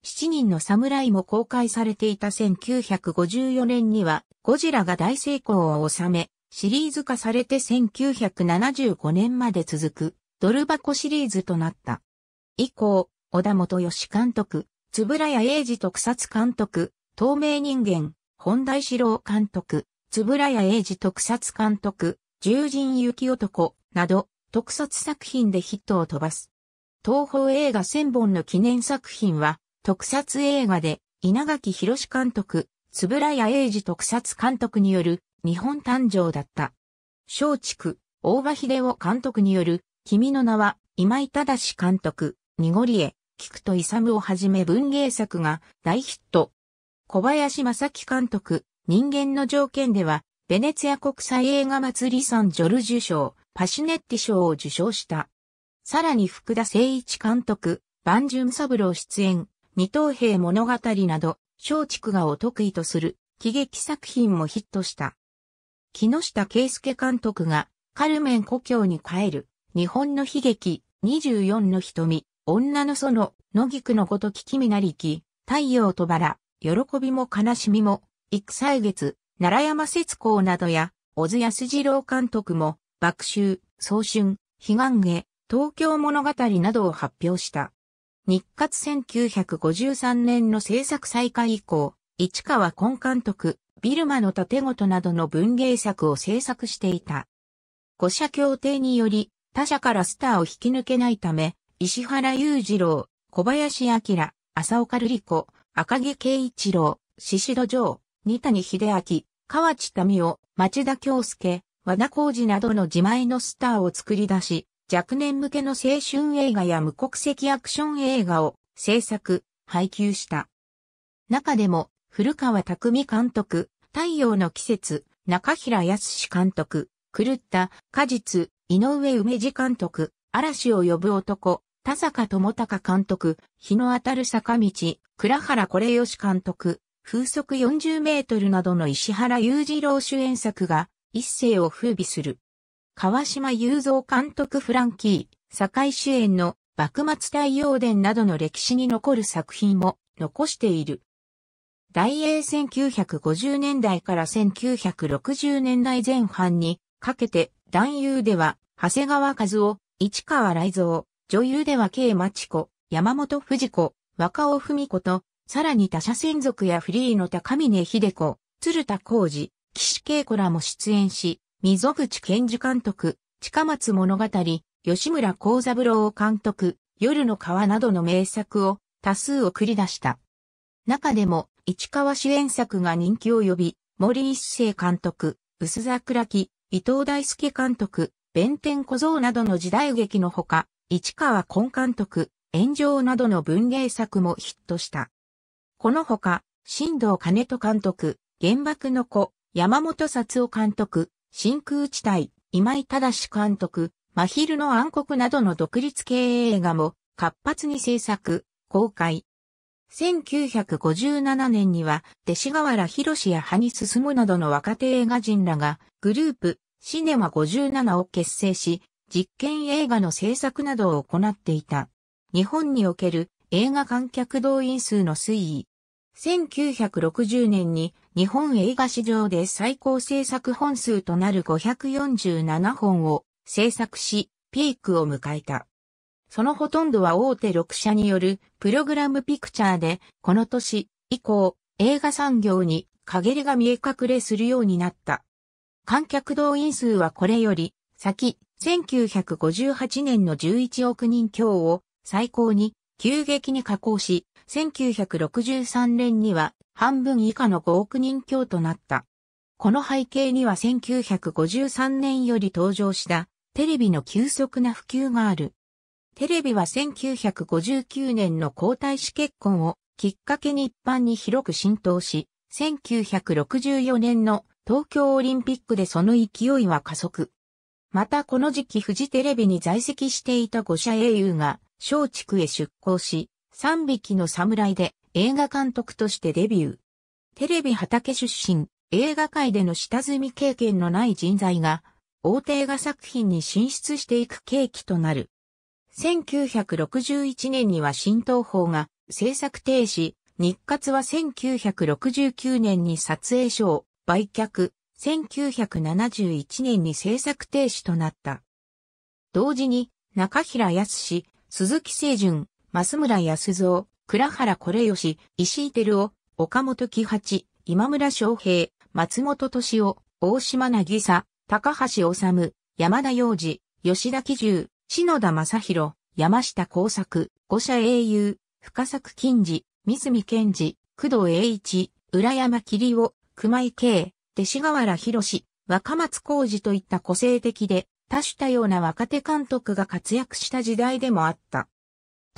7人の侍も公開されていた1954年には、ゴジラが大成功を収め、シリーズ化されて1975年まで続く、ドル箱シリーズとなった。以降、小田本義監督、円谷英二特撮監督、透明人間、本田志郎監督、円谷英二特撮監督、獣人雪男、など、特撮作品でヒットを飛ばす。東宝映画千本の記念作品は、特撮映画で、稲垣博監督、円谷英二特撮監督による、日本誕生だった。松竹、大場秀夫監督による、君の名は、今井正監督、濁り絵、菊と勇をはじめ文芸作が大ヒット。小林正樹監督、人間の条件では、ベネツィア国際映画祭りサンジョルジュ賞、パシネッティ賞を受賞した。さらに福田誠一監督、万ブ三郎出演、二等兵物語など、松竹がお得意とする喜劇作品もヒットした。木下圭介監督がカルメン故郷に帰る日本の悲劇24の瞳、女の園、野菊のごとき君なりき、太陽とバラ、喜びも悲しみも育歳月、奈良山節光などや、小津安二郎監督も、爆臭、早春、悲願下、東京物語などを発表した。日活1953年の制作再開以降、市川根監督、ビルマの盾事などの文芸作を制作していた。五社協定により、他社からスターを引き抜けないため、石原裕次郎、小林明、浅岡瑠璃子、赤毛圭一郎、獅子戸城、二谷秀明、河内民夫、町田京介、和田浩二などの自前のスターを作り出し、若年向けの青春映画や無国籍アクション映画を制作、配給した。中でも、古川匠監督、太陽の季節、中平康監督、狂った果実、井上梅治監督、嵐を呼ぶ男、田坂智隆監督、日の当たる坂道、倉原これよし監督、風速40メートルなどの石原裕次郎主演作が一世を風靡する。川島雄三監督フランキー、堺主演の幕末太陽伝などの歴史に残る作品も残している。大英1950年代から1960年代前半にかけて男優では長谷川和夫、市川雷蔵、女優では慶町子、山本富士子、若尾文子とさらに他社専属やフリーの高峰秀子、鶴田浩二、岸恵子らも出演し、溝口健二監督、近松物語、吉村幸三郎監督、夜の川などの名作を多数送り出した。中でも、市川主演作が人気を呼び、森一世監督、薄桜木、伊藤大輔監督、弁天小僧などの時代劇のほか、市川根監督、炎上などの文芸作もヒットした。このほか、新藤兼人監督、原爆の子、山本幸夫監督、真空地帯、今井正監督、真昼の暗黒などの独立系映画も活発に制作、公開。1957年には、弟子河原博や葉に進むなどの若手映画人らが、グループ、シネマ57を結成し、実験映画の制作などを行っていた。日本における映画観客動員数の推移、1960年に日本映画史上で最高制作本数となる547本を制作し、ピークを迎えた。そのほとんどは大手6社によるプログラムピクチャーで、この年以降、映画産業に陰りが見え隠れするようになった。観客動員数はこれより先、1958年の11億人強を最高に急激に加工し、1963年には半分以下の5億人強となった。この背景には1953年より登場したテレビの急速な普及がある。テレビは1959年の皇太子結婚をきっかけに一般に広く浸透し、1964年の東京オリンピックでその勢いは加速。またこの時期富士テレビに在籍していた五社英雄が松竹へ出向し、三匹の侍で映画監督としてデビュー。テレビ畑出身、映画界での下積み経験のない人材が、大手映画作品に進出していく契機となる。1961年には新東宝が制作停止、日活は1969年に撮影所を売却、1971年に制作停止となった。同時に、中平康、鈴木清純、増村康造、倉原これよし、石井照夫、岡本喜八、今村昌平、松本敏夫、大島渚、高橋治、山田洋二、吉田喜重、篠田正宏、山下耕作、五社英雄、深作金次、三住健二、工藤栄一、浦山霧夫、熊井慶、弟子河原博若松浩二といった個性的で多種多様な若手監督が活躍した時代でもあった。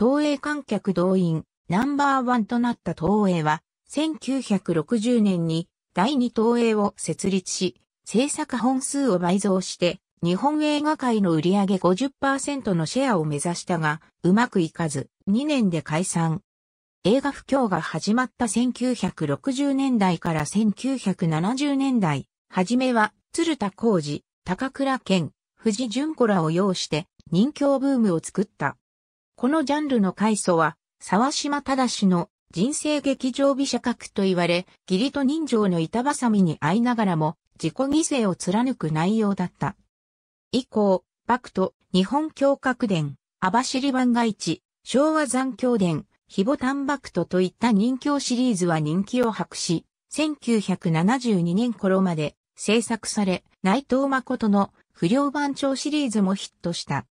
東映観客動員ナンバーワンとなった東映は、1960年に第二東映を設立し、制作本数を倍増して、日本映画界の売上50%のシェアを目指したが、うまくいかず、2年で解散。映画不況が始まった1960年代から1970年代、はじめは、鶴田浩二、高倉健、藤淳子らを擁して、人気ブームを作った。このジャンルの開祖は、沢島忠の人生劇場美写格と言われ、義理と人情の板挟みに会いながらも、自己犠牲を貫く内容だった。以降、幕と日本教格伝、網走番外地、昭和残教伝、ヒボタンバクトといった人教シリーズは人気を博し、1972年頃まで制作され、内藤誠の不良番長シリーズもヒットした。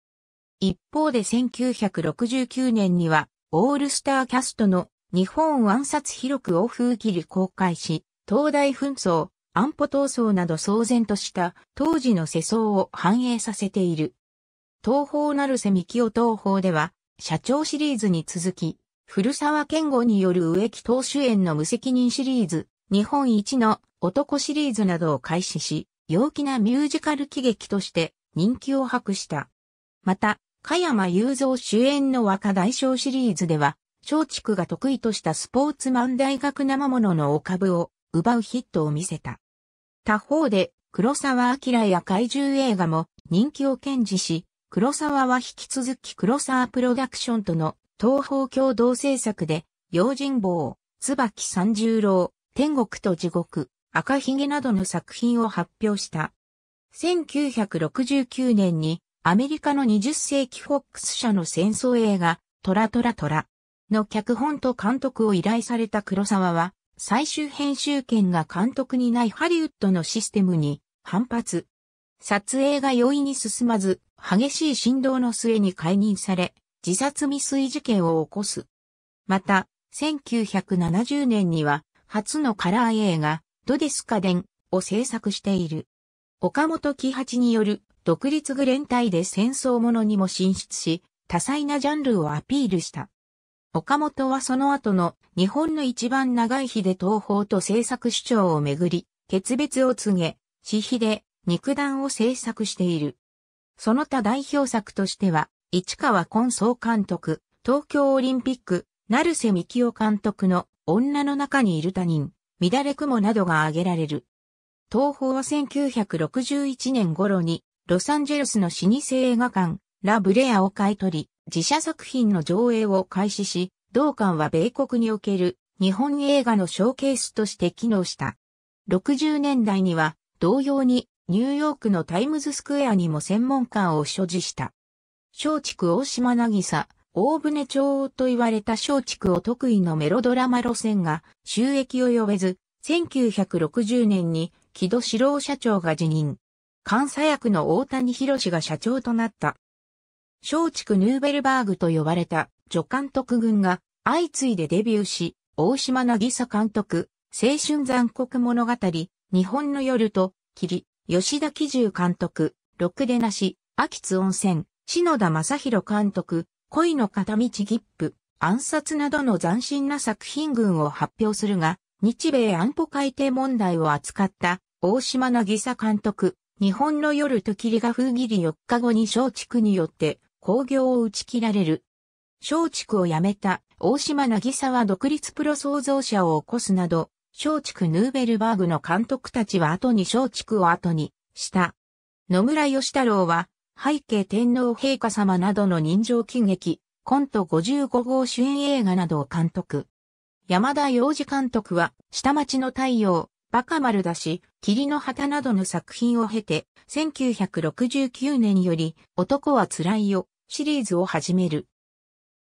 一方で1969年には、オールスターキャストの日本暗殺広くを風切り公開し、東大紛争、安保闘争など騒然とした当時の世相を反映させている。東方なるせみきお東方では、社長シリーズに続き、古沢健吾による植木投手園の無責任シリーズ、日本一の男シリーズなどを開始し、陽気なミュージカル喜劇として人気を博した。また、香山雄三主演の若大将シリーズでは、松竹が得意としたスポーツマン大学生もののお株を奪うヒットを見せた。他方で、黒沢明や怪獣映画も人気を堅持し、黒沢は引き続き黒沢プロダクションとの東方共同制作で、用心棒、椿三十郎、天国と地獄、赤ひげなどの作品を発表した。1969年にアメリカの20世紀フォックス社の戦争映画、トラトラトラの脚本と監督を依頼された黒沢は、最終編集権が監督にないハリウッドのシステムに反発。撮影が容易に進まず、激しい振動の末に解任され、自殺未遂事件を起こす。また、1970年には、初のカラー映画、ドデスカデンを制作している。岡本喜八による独立具連隊で戦争ものにも進出し、多彩なジャンルをアピールした。岡本はその後の日本の一番長い日で東宝と制作主張をめぐり、決別を告げ、私費で肉弾を制作している。その他代表作としては、市川根総監督、東京オリンピック、成瀬幹夫監督の女の中にいる他人、乱れ雲などが挙げられる。東宝は1961年頃にロサンゼルスの老舗映画館、ラ・ブレアを買い取り、自社作品の上映を開始し、同館は米国における日本映画のショーケースとして機能した。60年代には同様にニューヨークのタイムズスクエアにも専門館を所持した。松竹大島渚、大船町と言われた松竹を得意のメロドラマ路線が収益を呼べず、1960年に木戸志郎社長が辞任。監査役の大谷博が社長となった。松竹ヌーベルバーグと呼ばれた助監督軍が相次いでデビューし、大島渚監督、青春残酷物語、日本の夜と、霧、吉田喜重監督、ろくでなし、秋津温泉、篠田正宏監督、恋の片道ギップ、暗殺などの斬新な作品群を発表するが、日米安保改定問題を扱った大島渚監督、日本の夜と霧が封切り4日後に松竹によって工業を打ち切られる。松竹を辞めた大島渚は独立プロ創造者を起こすなど、松竹ヌーベルバーグの監督たちは後に松竹を後にした。野村義太郎は、背景天皇陛下様などの人情喜劇、コント55号主演映画などを監督。山田洋次監督は、下町の太陽、バカ丸だし、霧の旗などの作品を経て、1969年より、男は辛いよ、シリーズを始める。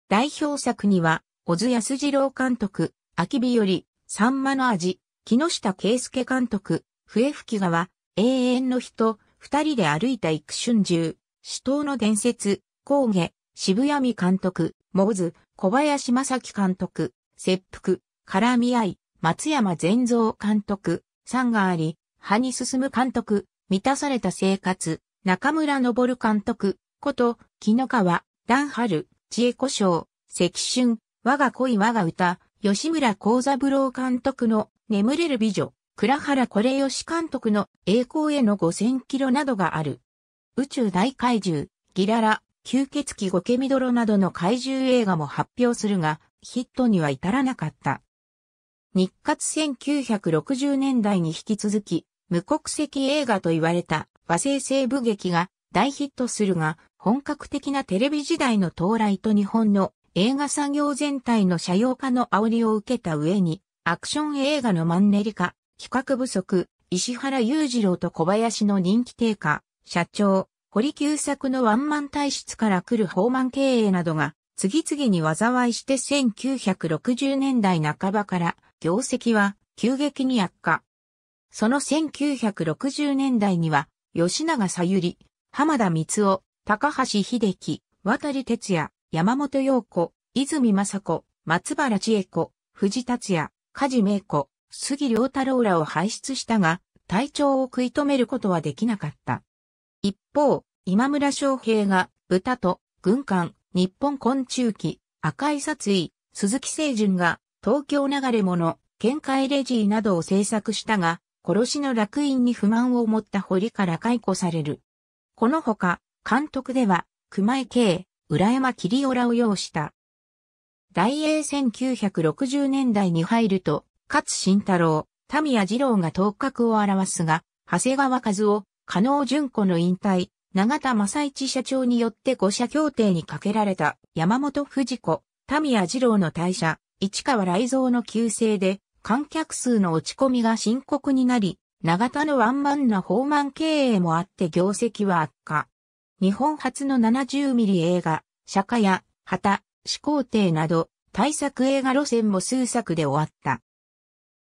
代表作には、小津安二郎監督、秋日より、さんまの味、木下圭介監督、笛吹川、永遠の人、二人で歩いた幾春秋、死闘の伝説、高下、渋谷美監督、モーズ、小林正樹監督、切腹、絡み合い、松山善造監督、賛があり、葉に進む監督、満たされた生活、中村昇監督、こと、木の川、段春、知恵古障、関春、我が恋我が歌、吉村幸三郎監督の眠れる美女、倉原これ吉監督の栄光への5000キロなどがある。宇宙大怪獣、ギララ、吸血鬼ゴケミドロなどの怪獣映画も発表するが、ヒットには至らなかった。日活1960年代に引き続き、無国籍映画と言われた和製西部劇が大ヒットするが、本格的なテレビ時代の到来と日本の映画産業全体の社用化の煽りを受けた上に、アクション映画のマンネリ化、企画不足、石原裕次郎と小林の人気低下、社長、堀久作のワンマン体質から来る放満経営などが、次々に災いして1960年代半ばから業績は急激に悪化。その1960年代には、吉永さゆり、浜田光夫、高橋秀樹、渡哲也、山本陽子、泉雅子、松原千恵子、藤達也、梶芽子、杉良太郎らを輩出したが、体調を食い止めることはできなかった。一方、今村昌平が、豚と、軍艦、日本昆虫記、赤い殺意、鈴木清純が、東京流れ者、嘩エレジーなどを制作したが、殺しの楽園に不満を持った堀から解雇される。このほか、監督では、熊井慶、浦山キリオラを要した。大英1960年代に入ると、勝慎太郎、田宮二郎が頭角を表すが、長谷川和夫、加納淳子の引退、永田正一社長によって五社協定にかけられた山本富士子、田宮二郎の退社、市川雷蔵の旧姓で、観客数の落ち込みが深刻になり、長田のワンマンな放満経営もあって業績は悪化。日本初の70ミリ映画、釈迦や、旗、始皇帝など、大作映画路線も数作で終わった。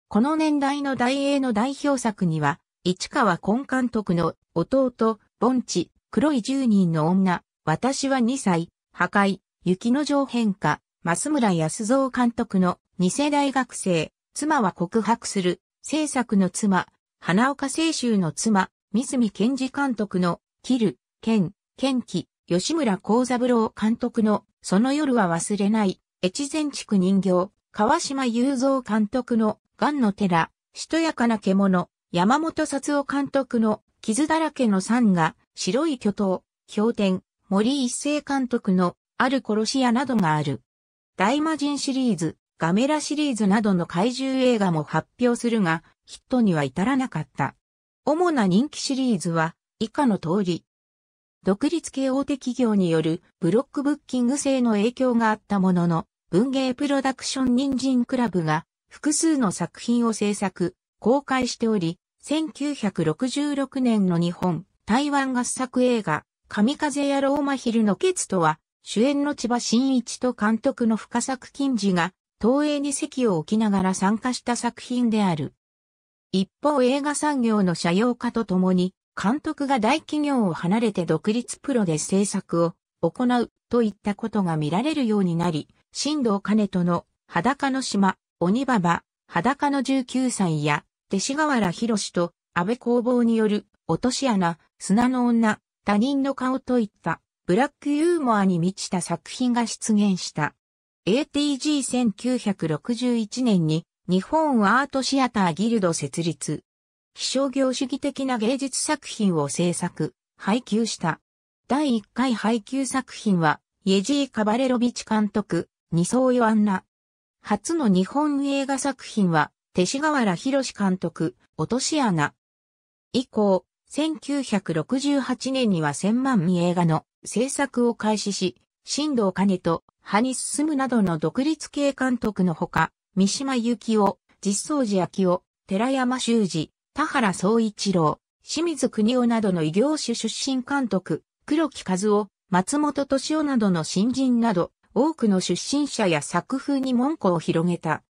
この年代の大映の代表作には、市川根監督の弟、盆地、黒い十人の女、私は2歳、破壊、雪の上変化、増村康造監督の二世大学生、妻は告白する、制作の妻、花岡清修の妻、三住健二監督の、キル、ケン、ケンキ、吉村幸三郎監督の、その夜は忘れない、越前地区人形、川島雄三監督の、ガンの寺、しとやかな獣、山本札夫監督の、傷だらけの山が、白い巨頭、氷点、森一世監督の、ある殺し屋などがある。大魔人シリーズ、ガメラシリーズなどの怪獣映画も発表するが、ヒットには至らなかった。主な人気シリーズは、以下の通り。独立系大手企業によるブロックブッキング制の影響があったものの、文芸プロダクション人参クラブが複数の作品を制作、公開しており、1966年の日本、台湾合作映画、神風やローマヒルのケツとは主演の千葉真一と監督の深作金次が、東映に席を置きながら参加した作品である。一方映画産業の社用化とともに、監督が大企業を離れて独立プロで制作を行うといったことが見られるようになり、新道兼人の裸の島、鬼馬場、裸の19歳や、弟子河原博と安倍工房による落とし穴、砂の女、他人の顔といったブラックユーモアに満ちた作品が出現した。ATG1961 年に日本アートシアターギルド設立。非商業主義的な芸術作品を制作、配給した。第1回配給作品は、イェジー・カバレロビチ監督、二層ヨアンナ。初の日本映画作品は、手使河原博監督、落とし穴。以降、1968年には千万未映画の制作を開始し、新藤兼と葉に進むなどの独立系監督のほか、三島由紀夫、実相寺昭夫、寺山修司、田原総一郎、清水国夫などの異業種出身監督、黒木和夫、松本敏夫などの新人など、多くの出身者や作風に門戸を広げた。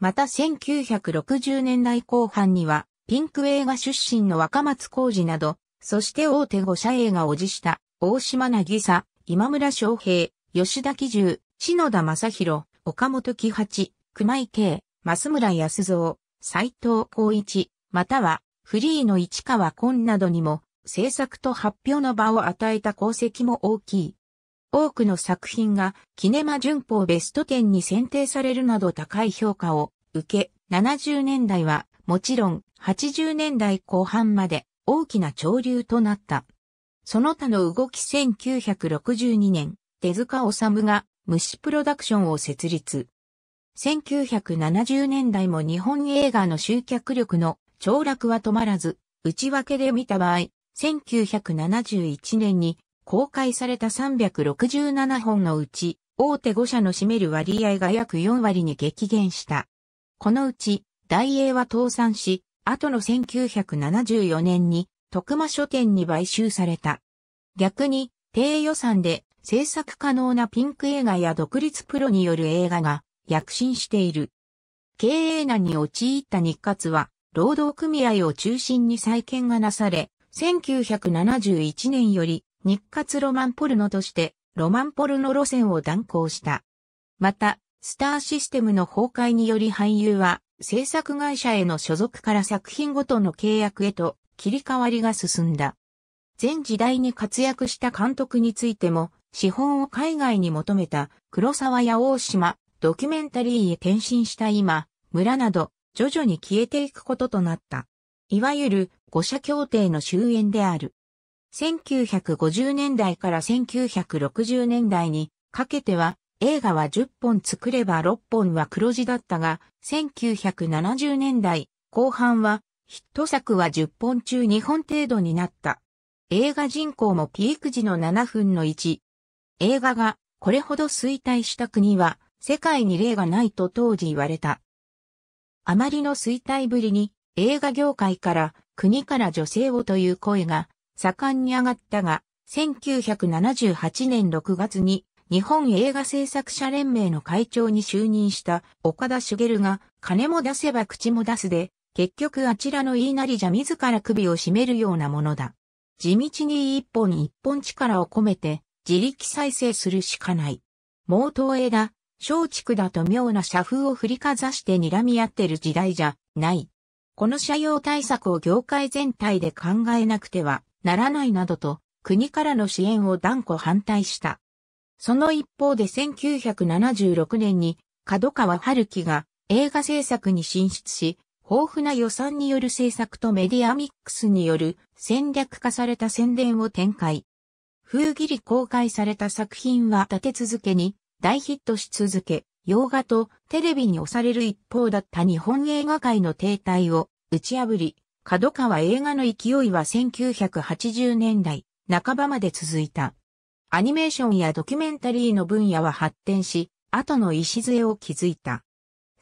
また1960年代後半には、ピンク映画出身の若松浩二など、そして大手5社映画を辞した、大島渚、今村昌平、吉田喜重、篠田正宏、岡本喜八、熊井慶、増村康造、斎藤光一、または、フリーの市川紺などにも、制作と発表の場を与えた功績も大きい。多くの作品が、キネマ旬報ベスト10に選定されるなど高い評価を受け、70年代は、もちろん、80年代後半まで大きな潮流となった。その他の動き1962年、手塚治虫が虫プロダクションを設立。1970年代も日本映画の集客力の凋落は止まらず、内訳で見た場合、1971年に公開された367本のうち、大手5社の占める割合が約4割に激減した。このうち、大英は倒産し、後の1974年に徳間書店に買収された。逆に低予算で制作可能なピンク映画や独立プロによる映画が躍進している。経営難に陥った日活は労働組合を中心に再建がなされ、1971年より日活ロマンポルノとしてロマンポルノ路線を断行した。また、スターシステムの崩壊により俳優は制作会社への所属から作品ごとの契約へと切り替わりが進んだ。全時代に活躍した監督についても、資本を海外に求めた黒沢や大島、ドキュメンタリーへ転身した今、村など徐々に消えていくこととなった。いわゆる五社協定の終焉である。1950年代から1960年代にかけては映画は10本作れば6本は黒字だったが、1970年代後半はヒット作は10本中2本程度になった。映画人口もピーク時の7分の1。映画がこれほど衰退した国は世界に例がないと当時言われた。あまりの衰退ぶりに映画業界から国から女性をという声が盛んに上がったが、1978年6月に日本映画制作者連盟の会長に就任した岡田茂が金も出せば口も出すで、結局あちらの言いなりじゃ自ら首を絞めるようなものだ。地道に一本一本力を込めて自力再生するしかない。毛頭枝だ、松竹だと妙な社風を振りかざして睨み合ってる時代じゃない。この社用対策を業界全体で考えなくてはならないなどと国からの支援を断固反対した。その一方で1976年に角川春樹が映画制作に進出し、豊富な予算による制作とメディアミックスによる戦略化された宣伝を展開。風切り公開された作品は立て続けに大ヒットし続け、洋画とテレビに押される一方だった日本映画界の停滞を打ち破り、角川映画の勢いは1980年代半ばまで続いた。アニメーションやドキュメンタリーの分野は発展し、後の礎を築いた。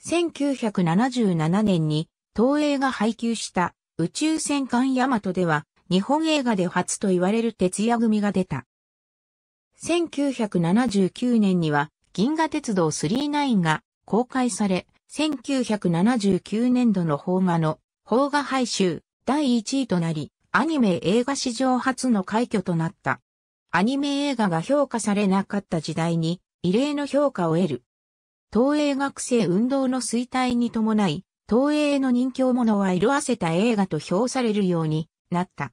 1977年に東映が配給した宇宙戦艦ヤマトでは日本映画で初と言われる徹夜組が出た。1979年には銀河鉄道39が公開され、1979年度の邦画の邦画配集第1位となり、アニメ映画史上初の快挙となった。アニメ映画が評価されなかった時代に異例の評価を得る。東映学生運動の衰退に伴い、東映の人気者は色あせた映画と評されるようになった。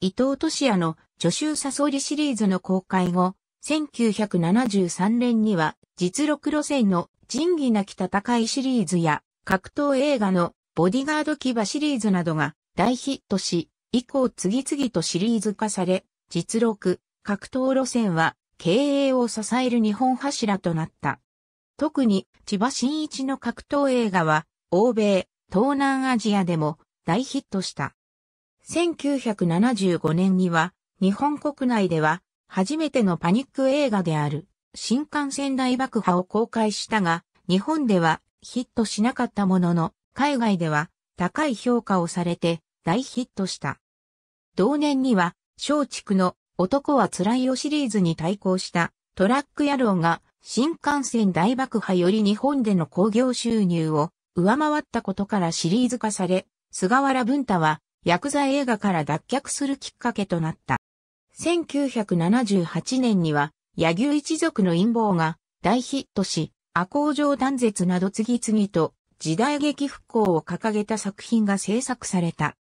伊藤俊也の助手サソリシリーズの公開後、1973年には実録路線の仁義なき戦いシリーズや格闘映画のボディガード牙シリーズなどが大ヒットし、以降次々とシリーズ化され、実録、格闘路線は経営を支える日本柱となった。特に千葉真一の格闘映画は欧米、東南アジアでも大ヒットした。1975年には日本国内では初めてのパニック映画である新幹線大爆破を公開したが日本ではヒットしなかったものの海外では高い評価をされて大ヒットした。同年には松竹の男は辛いよシリーズに対抗したトラック野郎が新幹線大爆破より日本での興行収入を上回ったことからシリーズ化され、菅原文太は薬剤映画から脱却するきっかけとなった。1978年には、柳生一族の陰謀が大ヒットし、阿工城断絶など次々と時代劇復興を掲げた作品が制作された。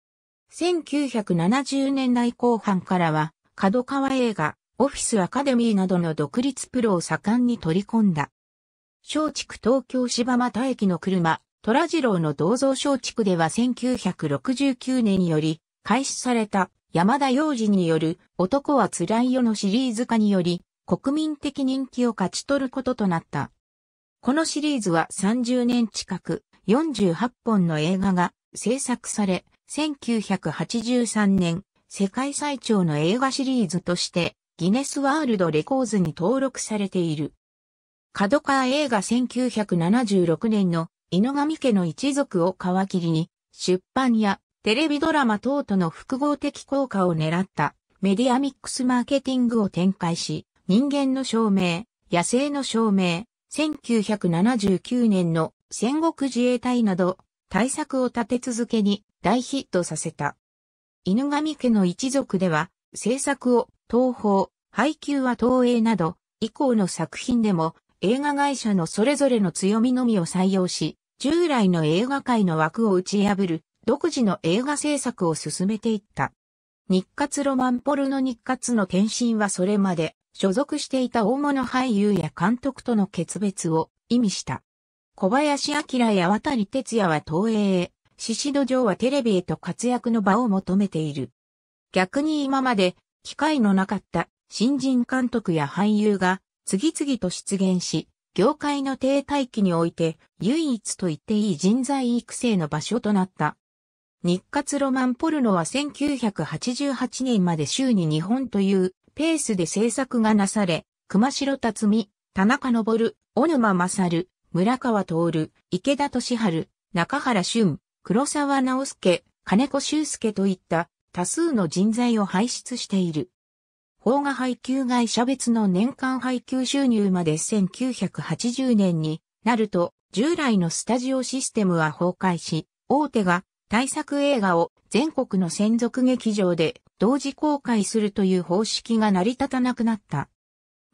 1970年代後半からは、角川映画、オフィスアカデミーなどの独立プロを盛んに取り込んだ。松竹東京柴又駅の車、虎次郎の銅像松竹では1969年により、開始された山田洋次による男は辛いよのシリーズ化により、国民的人気を勝ち取ることとなった。このシリーズは30年近く、48本の映画が制作され、1983年、世界最長の映画シリーズとして、ギネスワールドレコーズに登録されている。角川映画1976年の井上家の一族を皮切りに、出版やテレビドラマ等との複合的効果を狙ったメディアミックスマーケティングを展開し、人間の証明、野生の証明、1979年の戦国自衛隊など対策を立て続けに大ヒットさせた。犬神家の一族では、制作を、東宝、配給は東映など、以降の作品でも、映画会社のそれぞれの強みのみを採用し、従来の映画界の枠を打ち破る、独自の映画制作を進めていった。日活ロマンポルの日活の転身はそれまで、所属していた大物俳優や監督との決別を意味した。小林明や渡哲也は東映へシシド城はテレビへと活躍の場を求めている。逆に今まで機会のなかった新人監督や俳優が次々と出現し、業界の停滞期において唯一と言っていい人材育成の場所となった。日活ロマンポルノは1988年まで週に2本というペースで制作がなされ、熊代辰巳、田中昇、小沼勝、村川徹、池田敏春、中原俊、黒沢直介、金子修介といった多数の人材を輩出している。邦画配給会社別の年間配給収入まで1980年になると、従来のスタジオシステムは崩壊し、大手が対策映画を全国の専属劇場で同時公開するという方式が成り立たなくなった。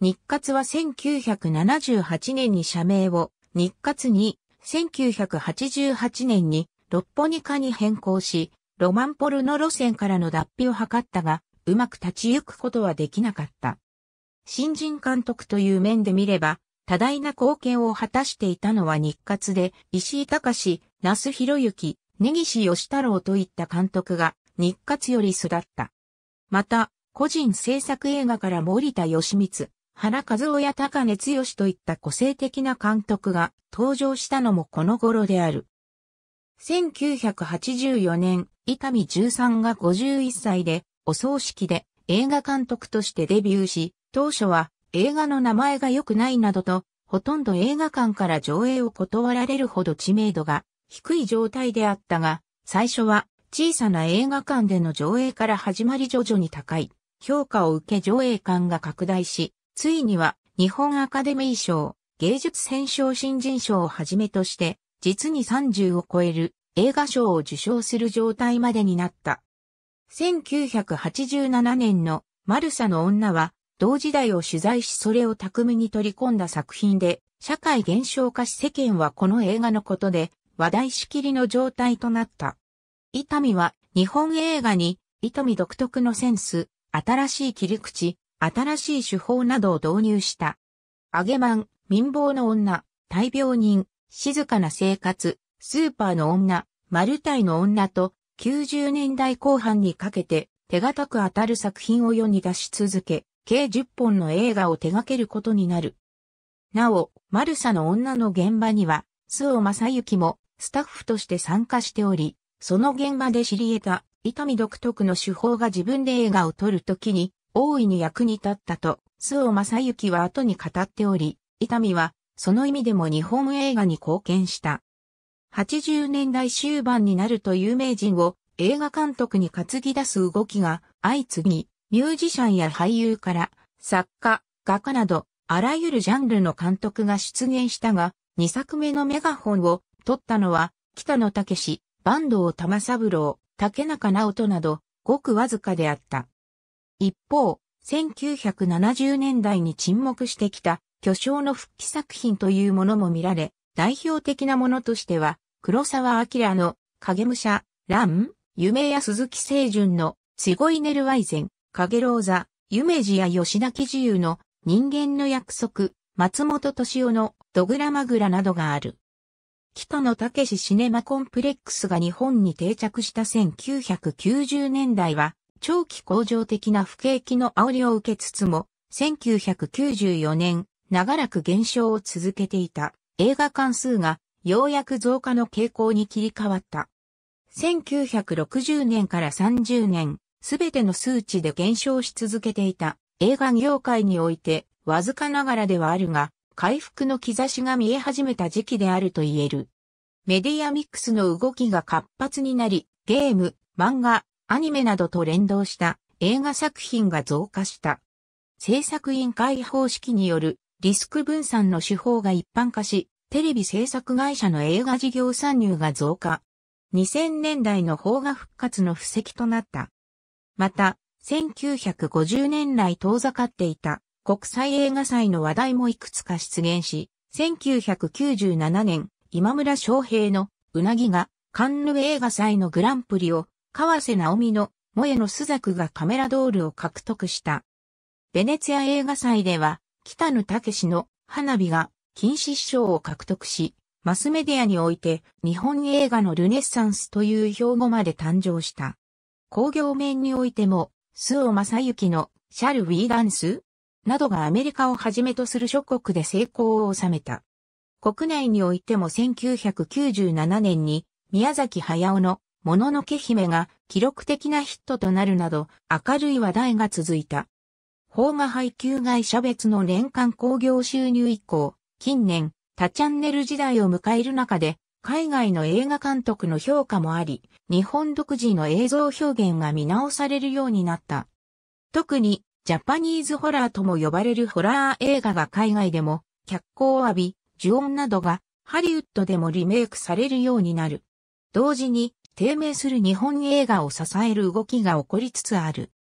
日活は1978年に社名を、日活に1988年にロッポニカに変更し、ロマンポルの路線からの脱皮を図ったが、うまく立ち行くことはできなかった。新人監督という面で見れば、多大な貢献を果たしていたのは日活で、石井隆、那須博之、根岸義太郎といった監督が日活より巣立った。また、個人制作映画から森田義光、原和夫や高根剛といった個性的な監督が登場したのもこの頃である。1984年、伊丹13が51歳で、お葬式で映画監督としてデビューし、当初は映画の名前が良くないなどと、ほとんど映画館から上映を断られるほど知名度が低い状態であったが、最初は小さな映画館での上映から始まり徐々に高い評価を受け上映館が拡大し、ついには日本アカデミー賞、芸術選奨新人賞をはじめとして実に30を超える映画賞を受賞する状態までになった。1987年のマルサの女は同時代を取材しそれを巧みに取り込んだ作品で社会現象化し世間はこの映画のことで話題しきりの状態となった。伊丹は日本映画に伊丹独特のセンス、新しい切り口、新しい手法などを導入した。アゲマン、民謀の女、大病人、静かな生活、スーパーの女、マルタイの女と90年代後半にかけて手堅く当たる作品を世に出し続け、計10本の映画を手掛けることになる。なお、マルサの女の現場には、須尾正幸もスタッフとして参加しており、その現場で知り得た、伊丹独特の手法が自分で映画を撮るときに、大いに役に立ったと、須尾正幸は後に語っており、伊丹はその意味でも日本映画に貢献した。80年代終盤になると有名人を映画監督に担ぎ出す動きが相次ぎ、ミュージシャンや俳優から作家、画家など、あらゆるジャンルの監督が出現したが、2作目のメガホンを取ったのは、北野武坂東玉三郎、竹中直人など、ごくわずかであった。一方、1970年代に沈黙してきた巨匠の復帰作品というものも見られ、代表的なものとしては、黒沢明の影武者、乱、夢や鈴木清純のすごいネルワイゼン、影老座、夢二や吉田喜自由の人間の約束、松本敏夫のドグラマグラなどがある。北野武シネマコンプレックスが日本に定着した1990年代は、長期向上的な不景気の煽りを受けつつも、1994年、長らく減少を続けていた映画館数がようやく増加の傾向に切り替わった。1960年から30年、すべての数値で減少し続けていた映画業界において、わずかながらではあるが、回復の兆しが見え始めた時期であると言える。メディアミックスの動きが活発になり、ゲーム、漫画、アニメなどと連動した映画作品が増加した。制作委員会方式によるリスク分散の手法が一般化し、テレビ制作会社の映画事業参入が増加。2000年代の邦画復活の布石となった。また、1950年来遠ざかっていた国際映画祭の話題もいくつか出現し、1997年、今村昌平のうなぎがカンヌ映画祭のグランプリを河瀬直美の萌えの朱雀がカメラドールを獲得した。ベネツィア映画祭では北野武の花火が禁止賞を獲得し、マスメディアにおいて日本映画のルネッサンスという標語まで誕生した。工業面においても、周尾正幸のシャル・ウィーダンスなどがアメリカをはじめとする諸国で成功を収めた。国内においても1997年に宮崎駿のもののけ姫が記録的なヒットとなるなど明るい話題が続いた。邦画配給会社別の年間興行収入以降、近年、多チャンネル時代を迎える中で、海外の映画監督の評価もあり、日本独自の映像表現が見直されるようになった。特に、ジャパニーズホラーとも呼ばれるホラー映画が海外でも、脚光を浴び、呪音などが、ハリウッドでもリメイクされるようになる。同時に、低迷する日本映画を支える動きが起こりつつある。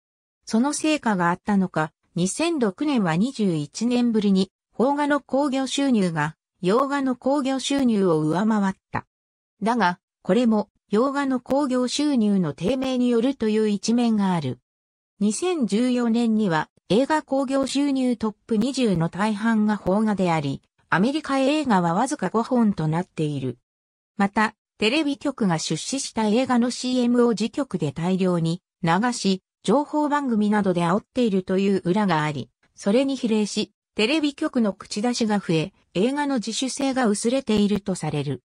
その成果があったのか、2006年は21年ぶりに、邦画の興行収入が、洋画の興行収入を上回った。だが、これも、洋画の興行収入の低迷によるという一面がある。2014年には、映画興行収入トップ20の大半が邦画であり、アメリカ映画はわずか5本となっている。また、テレビ局が出資した映画の CM を自局で大量に流し、情報番組などで煽っているという裏があり、それに比例し、テレビ局の口出しが増え、映画の自主性が薄れているとされる。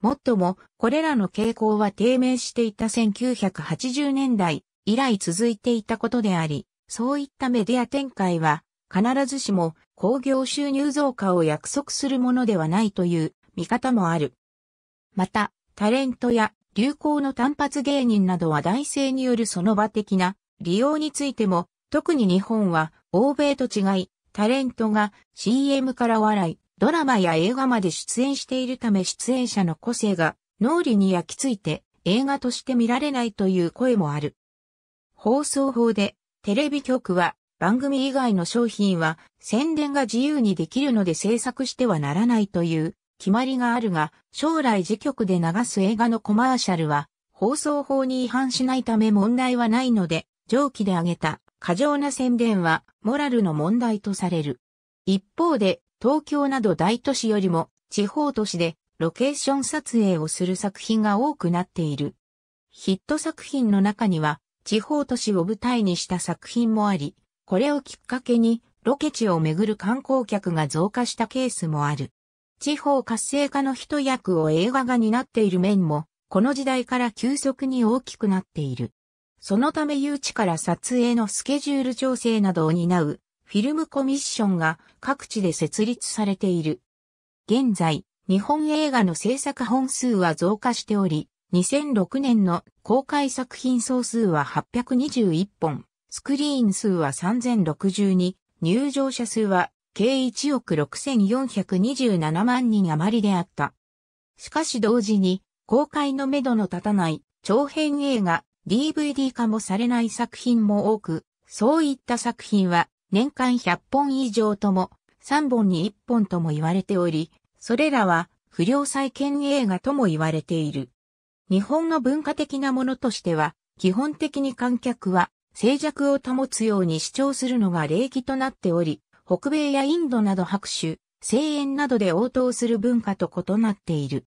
もっとも、これらの傾向は低迷していた1980年代以来続いていたことであり、そういったメディア展開は、必ずしも興行収入増加を約束するものではないという見方もある。また、タレントや流行の単発芸人などは大勢によるその場的な利用についても、特に日本は欧米と違い、タレントが CM から笑い、ドラマや映画まで出演しているため出演者の個性が脳裏に焼き付いて映画として見られないという声もある。放送法でテレビ局は番組以外の商品は宣伝が自由にできるので制作してはならないという決まりがあるが将来自局で流す映画のコマーシャルは放送法に違反しないため問題はないので上記で挙げた過剰な宣伝はモラルの問題とされる。一方で、東京など大都市よりも地方都市でロケーション撮影をする作品が多くなっている。ヒット作品の中には地方都市を舞台にした作品もあり、これをきっかけにロケ地を巡る観光客が増加したケースもある。地方活性化の一役を映画が担っている面も、この時代から急速に大きくなっている。そのため誘致から撮影のスケジュール調整などを担うフィルムコミッションが各地で設立されている。現在、日本映画の制作本数は増加しており、2006年の公開作品総数は821本、スクリーン数は3062、入場者数は計1億6427万人余りであった。しかし同時に、公開のめどの立たない長編映画 DVD 化もされない作品も多く、そういった作品は年間100本以上とも3本に1本とも言われており、それらは不良再建映画とも言われている。日本の文化的なものとしては、基本的に観客は静寂を保つように主張するのが礼儀となっており、北米やインドなど拍手、声援などで応答する文化と異なっている。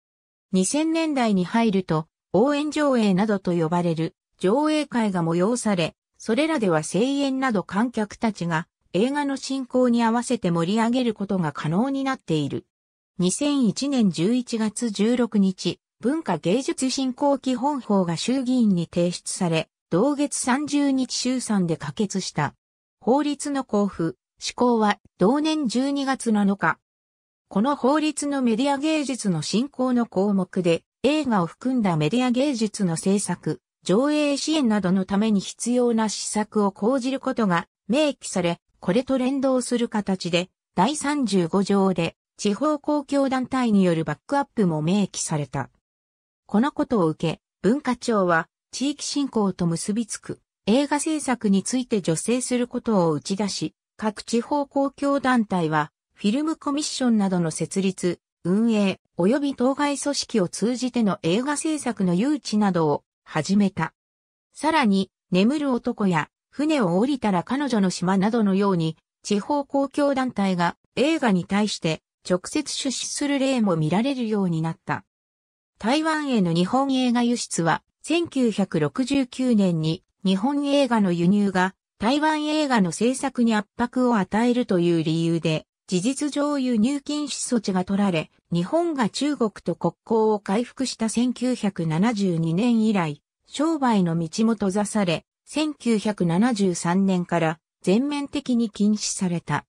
2000年代に入ると、応援上映などと呼ばれる上映会が催され、それらでは声援など観客たちが映画の進行に合わせて盛り上げることが可能になっている。2001年11月16日、文化芸術振興基本法が衆議院に提出され、同月30日衆参で可決した。法律の交付、施行は同年12月7日。この法律のメディア芸術の振興の項目で、映画を含んだメディア芸術の制作、上映支援などのために必要な施策を講じることが明記され、これと連動する形で、第35条で地方公共団体によるバックアップも明記された。このことを受け、文化庁は地域振興と結びつく映画制作について助成することを打ち出し、各地方公共団体はフィルムコミッションなどの設立、運営、及び当該組織を通じての映画制作の誘致などを始めた。さらに、眠る男や、船を降りたら彼女の島などのように、地方公共団体が映画に対して直接出資する例も見られるようになった。台湾への日本映画輸出は、1969年に日本映画の輸入が台湾映画の制作に圧迫を与えるという理由で、事実上輸入禁止措置が取られ、日本が中国と国交を回復した1972年以来、商売の道も閉ざされ、1973年から全面的に禁止された。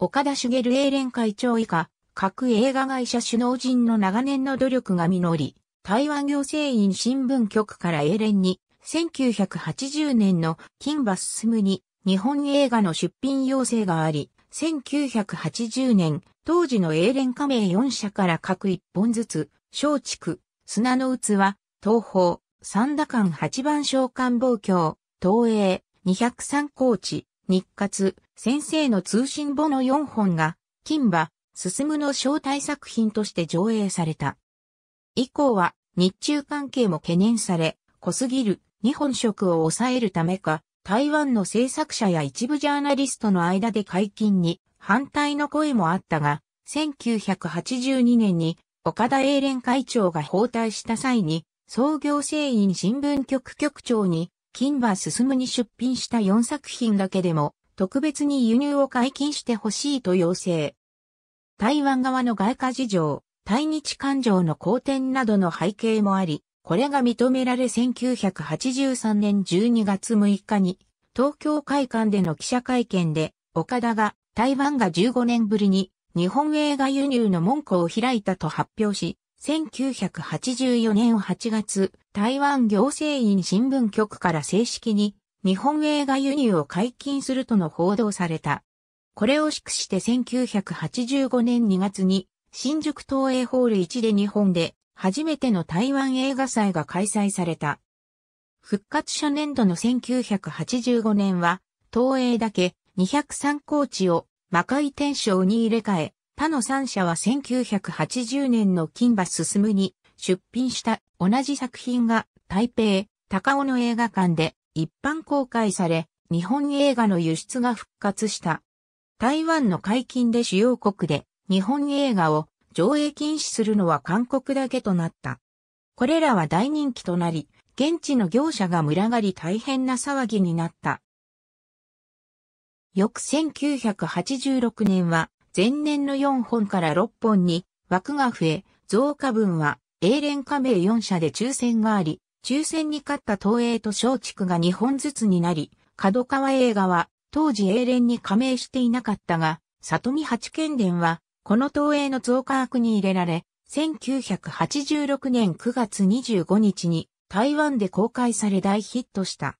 岡田茂英連会長以下、各映画会社首脳陣の長年の努力が実り、台湾行政院新聞局から英連に、1980年の金馬進に日本映画の出品要請があり、1980年当時の英連加盟4社から各1本ずつ、松竹、砂の器、東方、三田間八番召喚望郷、東映、203高地、日活、先生の通信簿の4本が、金馬、進むの招待作品として上映された。以降は、日中関係も懸念され、濃すぎる日本食を抑えるためか、台湾の制作者や一部ジャーナリストの間で解禁に反対の声もあったが、1982年に岡田英連会長が包帯した際に、創業製院新聞局局長に、金馬進に出品した4作品だけでも、特別に輸入を解禁してほしいと要請。台湾側の外貨事情、対日感情の好転などの背景もあり、これが認められ1983年12月6日に、東京会館での記者会見で、岡田が台湾が15年ぶりに日本映画輸入の門戸を開いたと発表し、1984年8月、台湾行政院新聞局から正式に日本映画輸入を解禁するとの報道された。これを祝して1985年2月に新宿東映ホール1で日本で初めての台湾映画祭が開催された。復活初年度の1985年は東映だけ203高地を魔界天章に入れ替え、他の3社は1980年の金馬進むに出品した同じ作品が台北、高尾の映画館で一般公開され、日本映画の輸出が復活した。台湾の解禁で主要国で日本映画を上映禁止するのは韓国だけとなった。これらは大人気となり、現地の業者が群がり大変な騒ぎになった。翌1986年は、前年の4本から6本に枠が増え、増加分は、英連加盟4社で抽選があり、抽選に勝った東映と松竹が2本ずつになり、角川映画は、当時英連に加盟していなかったが、里見八賢伝は、この東映の増加枠に入れられ、1986年9月25日に台湾で公開され大ヒットした。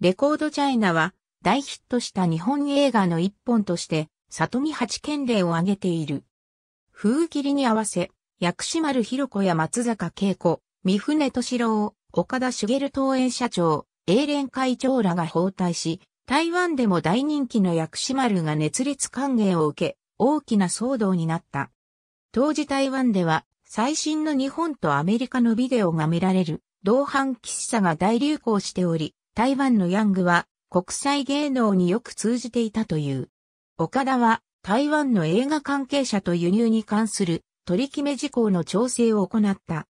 レコードチャイナは大ヒットした日本映画の一本として、里見八県例を挙げている。風切りに合わせ、薬師丸ひろ子や松坂慶子、三船敏郎、岡田茂東園社長、英連会長らが包帯し、台湾でも大人気の薬師丸が熱烈歓迎を受け、大きな騒動になった。当時台湾では、最新の日本とアメリカのビデオが見られる、同伴喫茶が大流行しており、台湾のヤングは国際芸能によく通じていたという。岡田は台湾の映画関係者と輸入に関する取り決め事項の調整を行った。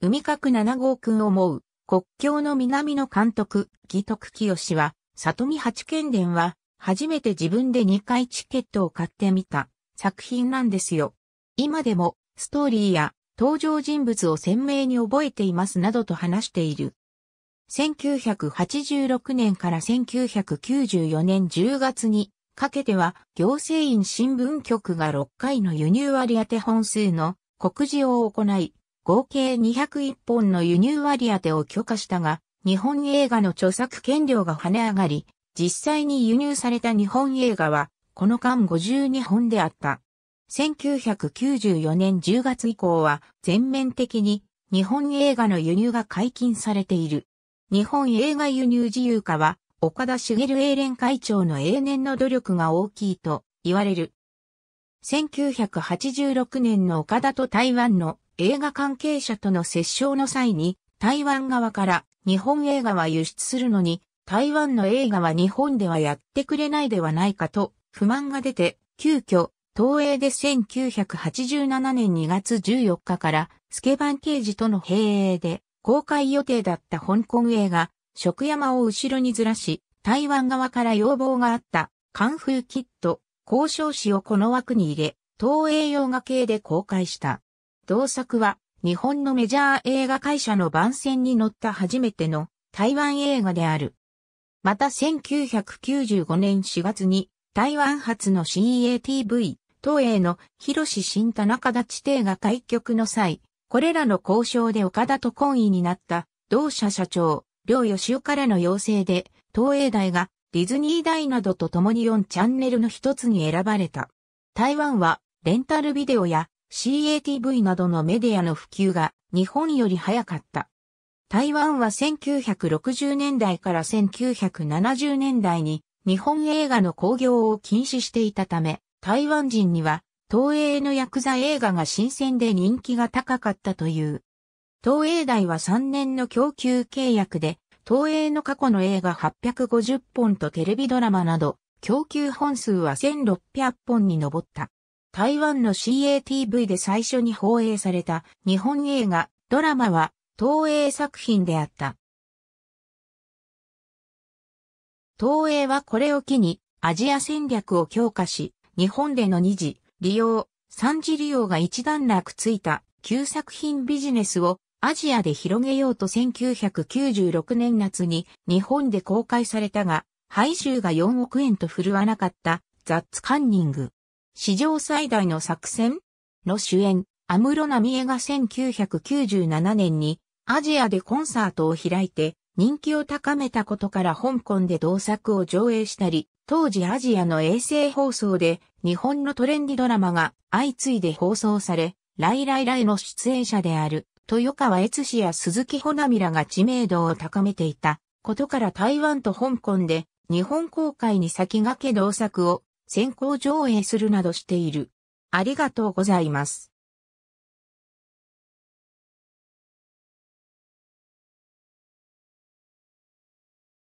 海角7号君思う国境の南の監督、義徳清は、里見八犬伝は、初めて自分で2回チケットを買ってみた作品なんですよ。今でもストーリーや登場人物を鮮明に覚えていますなどと話している。1986年から1994年10月にかけては行政院新聞局が6回の輸入割当本数の告示を行い、合計201本の輸入割当を許可したが、日本映画の著作権料が跳ね上がり、実際に輸入された日本映画は、この間52本であった。1994年10月以降は全面的に日本映画の輸入が解禁されている。日本映画輸入自由化は、岡田茂英連会長の永年の努力が大きいと言われる。1986年の岡田と台湾の映画関係者との折衝の際に、台湾側から日本映画は輸出するのに、台湾の映画は日本ではやってくれないではないかと不満が出て、急遽、東映で1987年2月14日からスケバン刑事との併営で公開予定だった香港映画、食山を後ろにずらし、台湾側から要望があった、カンフーキット、交渉紙をこの枠に入れ、東映洋画系で公開した。同作は、日本のメジャー映画会社の番宣に乗った初めての台湾映画である。また1995年4月に台湾発の新 a t v 東映の広志新田中立地定が開局の際、これらの交渉で岡田と懇意になった同社社長、両吉岡からの要請で、東映大がディズニー大などと共に4チャンネルの一つに選ばれた。台湾はレンタルビデオや CATV などのメディアの普及が日本より早かった。台湾は1960年代から1970年代に日本映画の興行を禁止していたため、台湾人には東映のヤクザ映画が新鮮で人気が高かったという。東映台は3年の供給契約で、東映の過去の映画850本とテレビドラマなど、供給本数は1600本に上った。台湾の CATV で最初に放映された日本映画、ドラマは東映作品であった。東映はこれを機にアジア戦略を強化し、日本での二次利用、三次利用が一段落ついた旧作品ビジネスをアジアで広げようと1996年夏に日本で公開されたが、配収が4億円と振るわなかったザッツカンニング。史上最大の作戦の主演、アムロナミエが1997年にアジアでコンサートを開いて人気を高めたことから香港で同作を上映したり、当時アジアの衛星放送で日本のトレンディドラマが相次いで放送され、ライライライの出演者である豊川悦司や鈴木ほ奈みらが知名度を高めていたことから台湾と香港で日本公開に先駆け同作を先行上映するなどしている。ありがとうございます。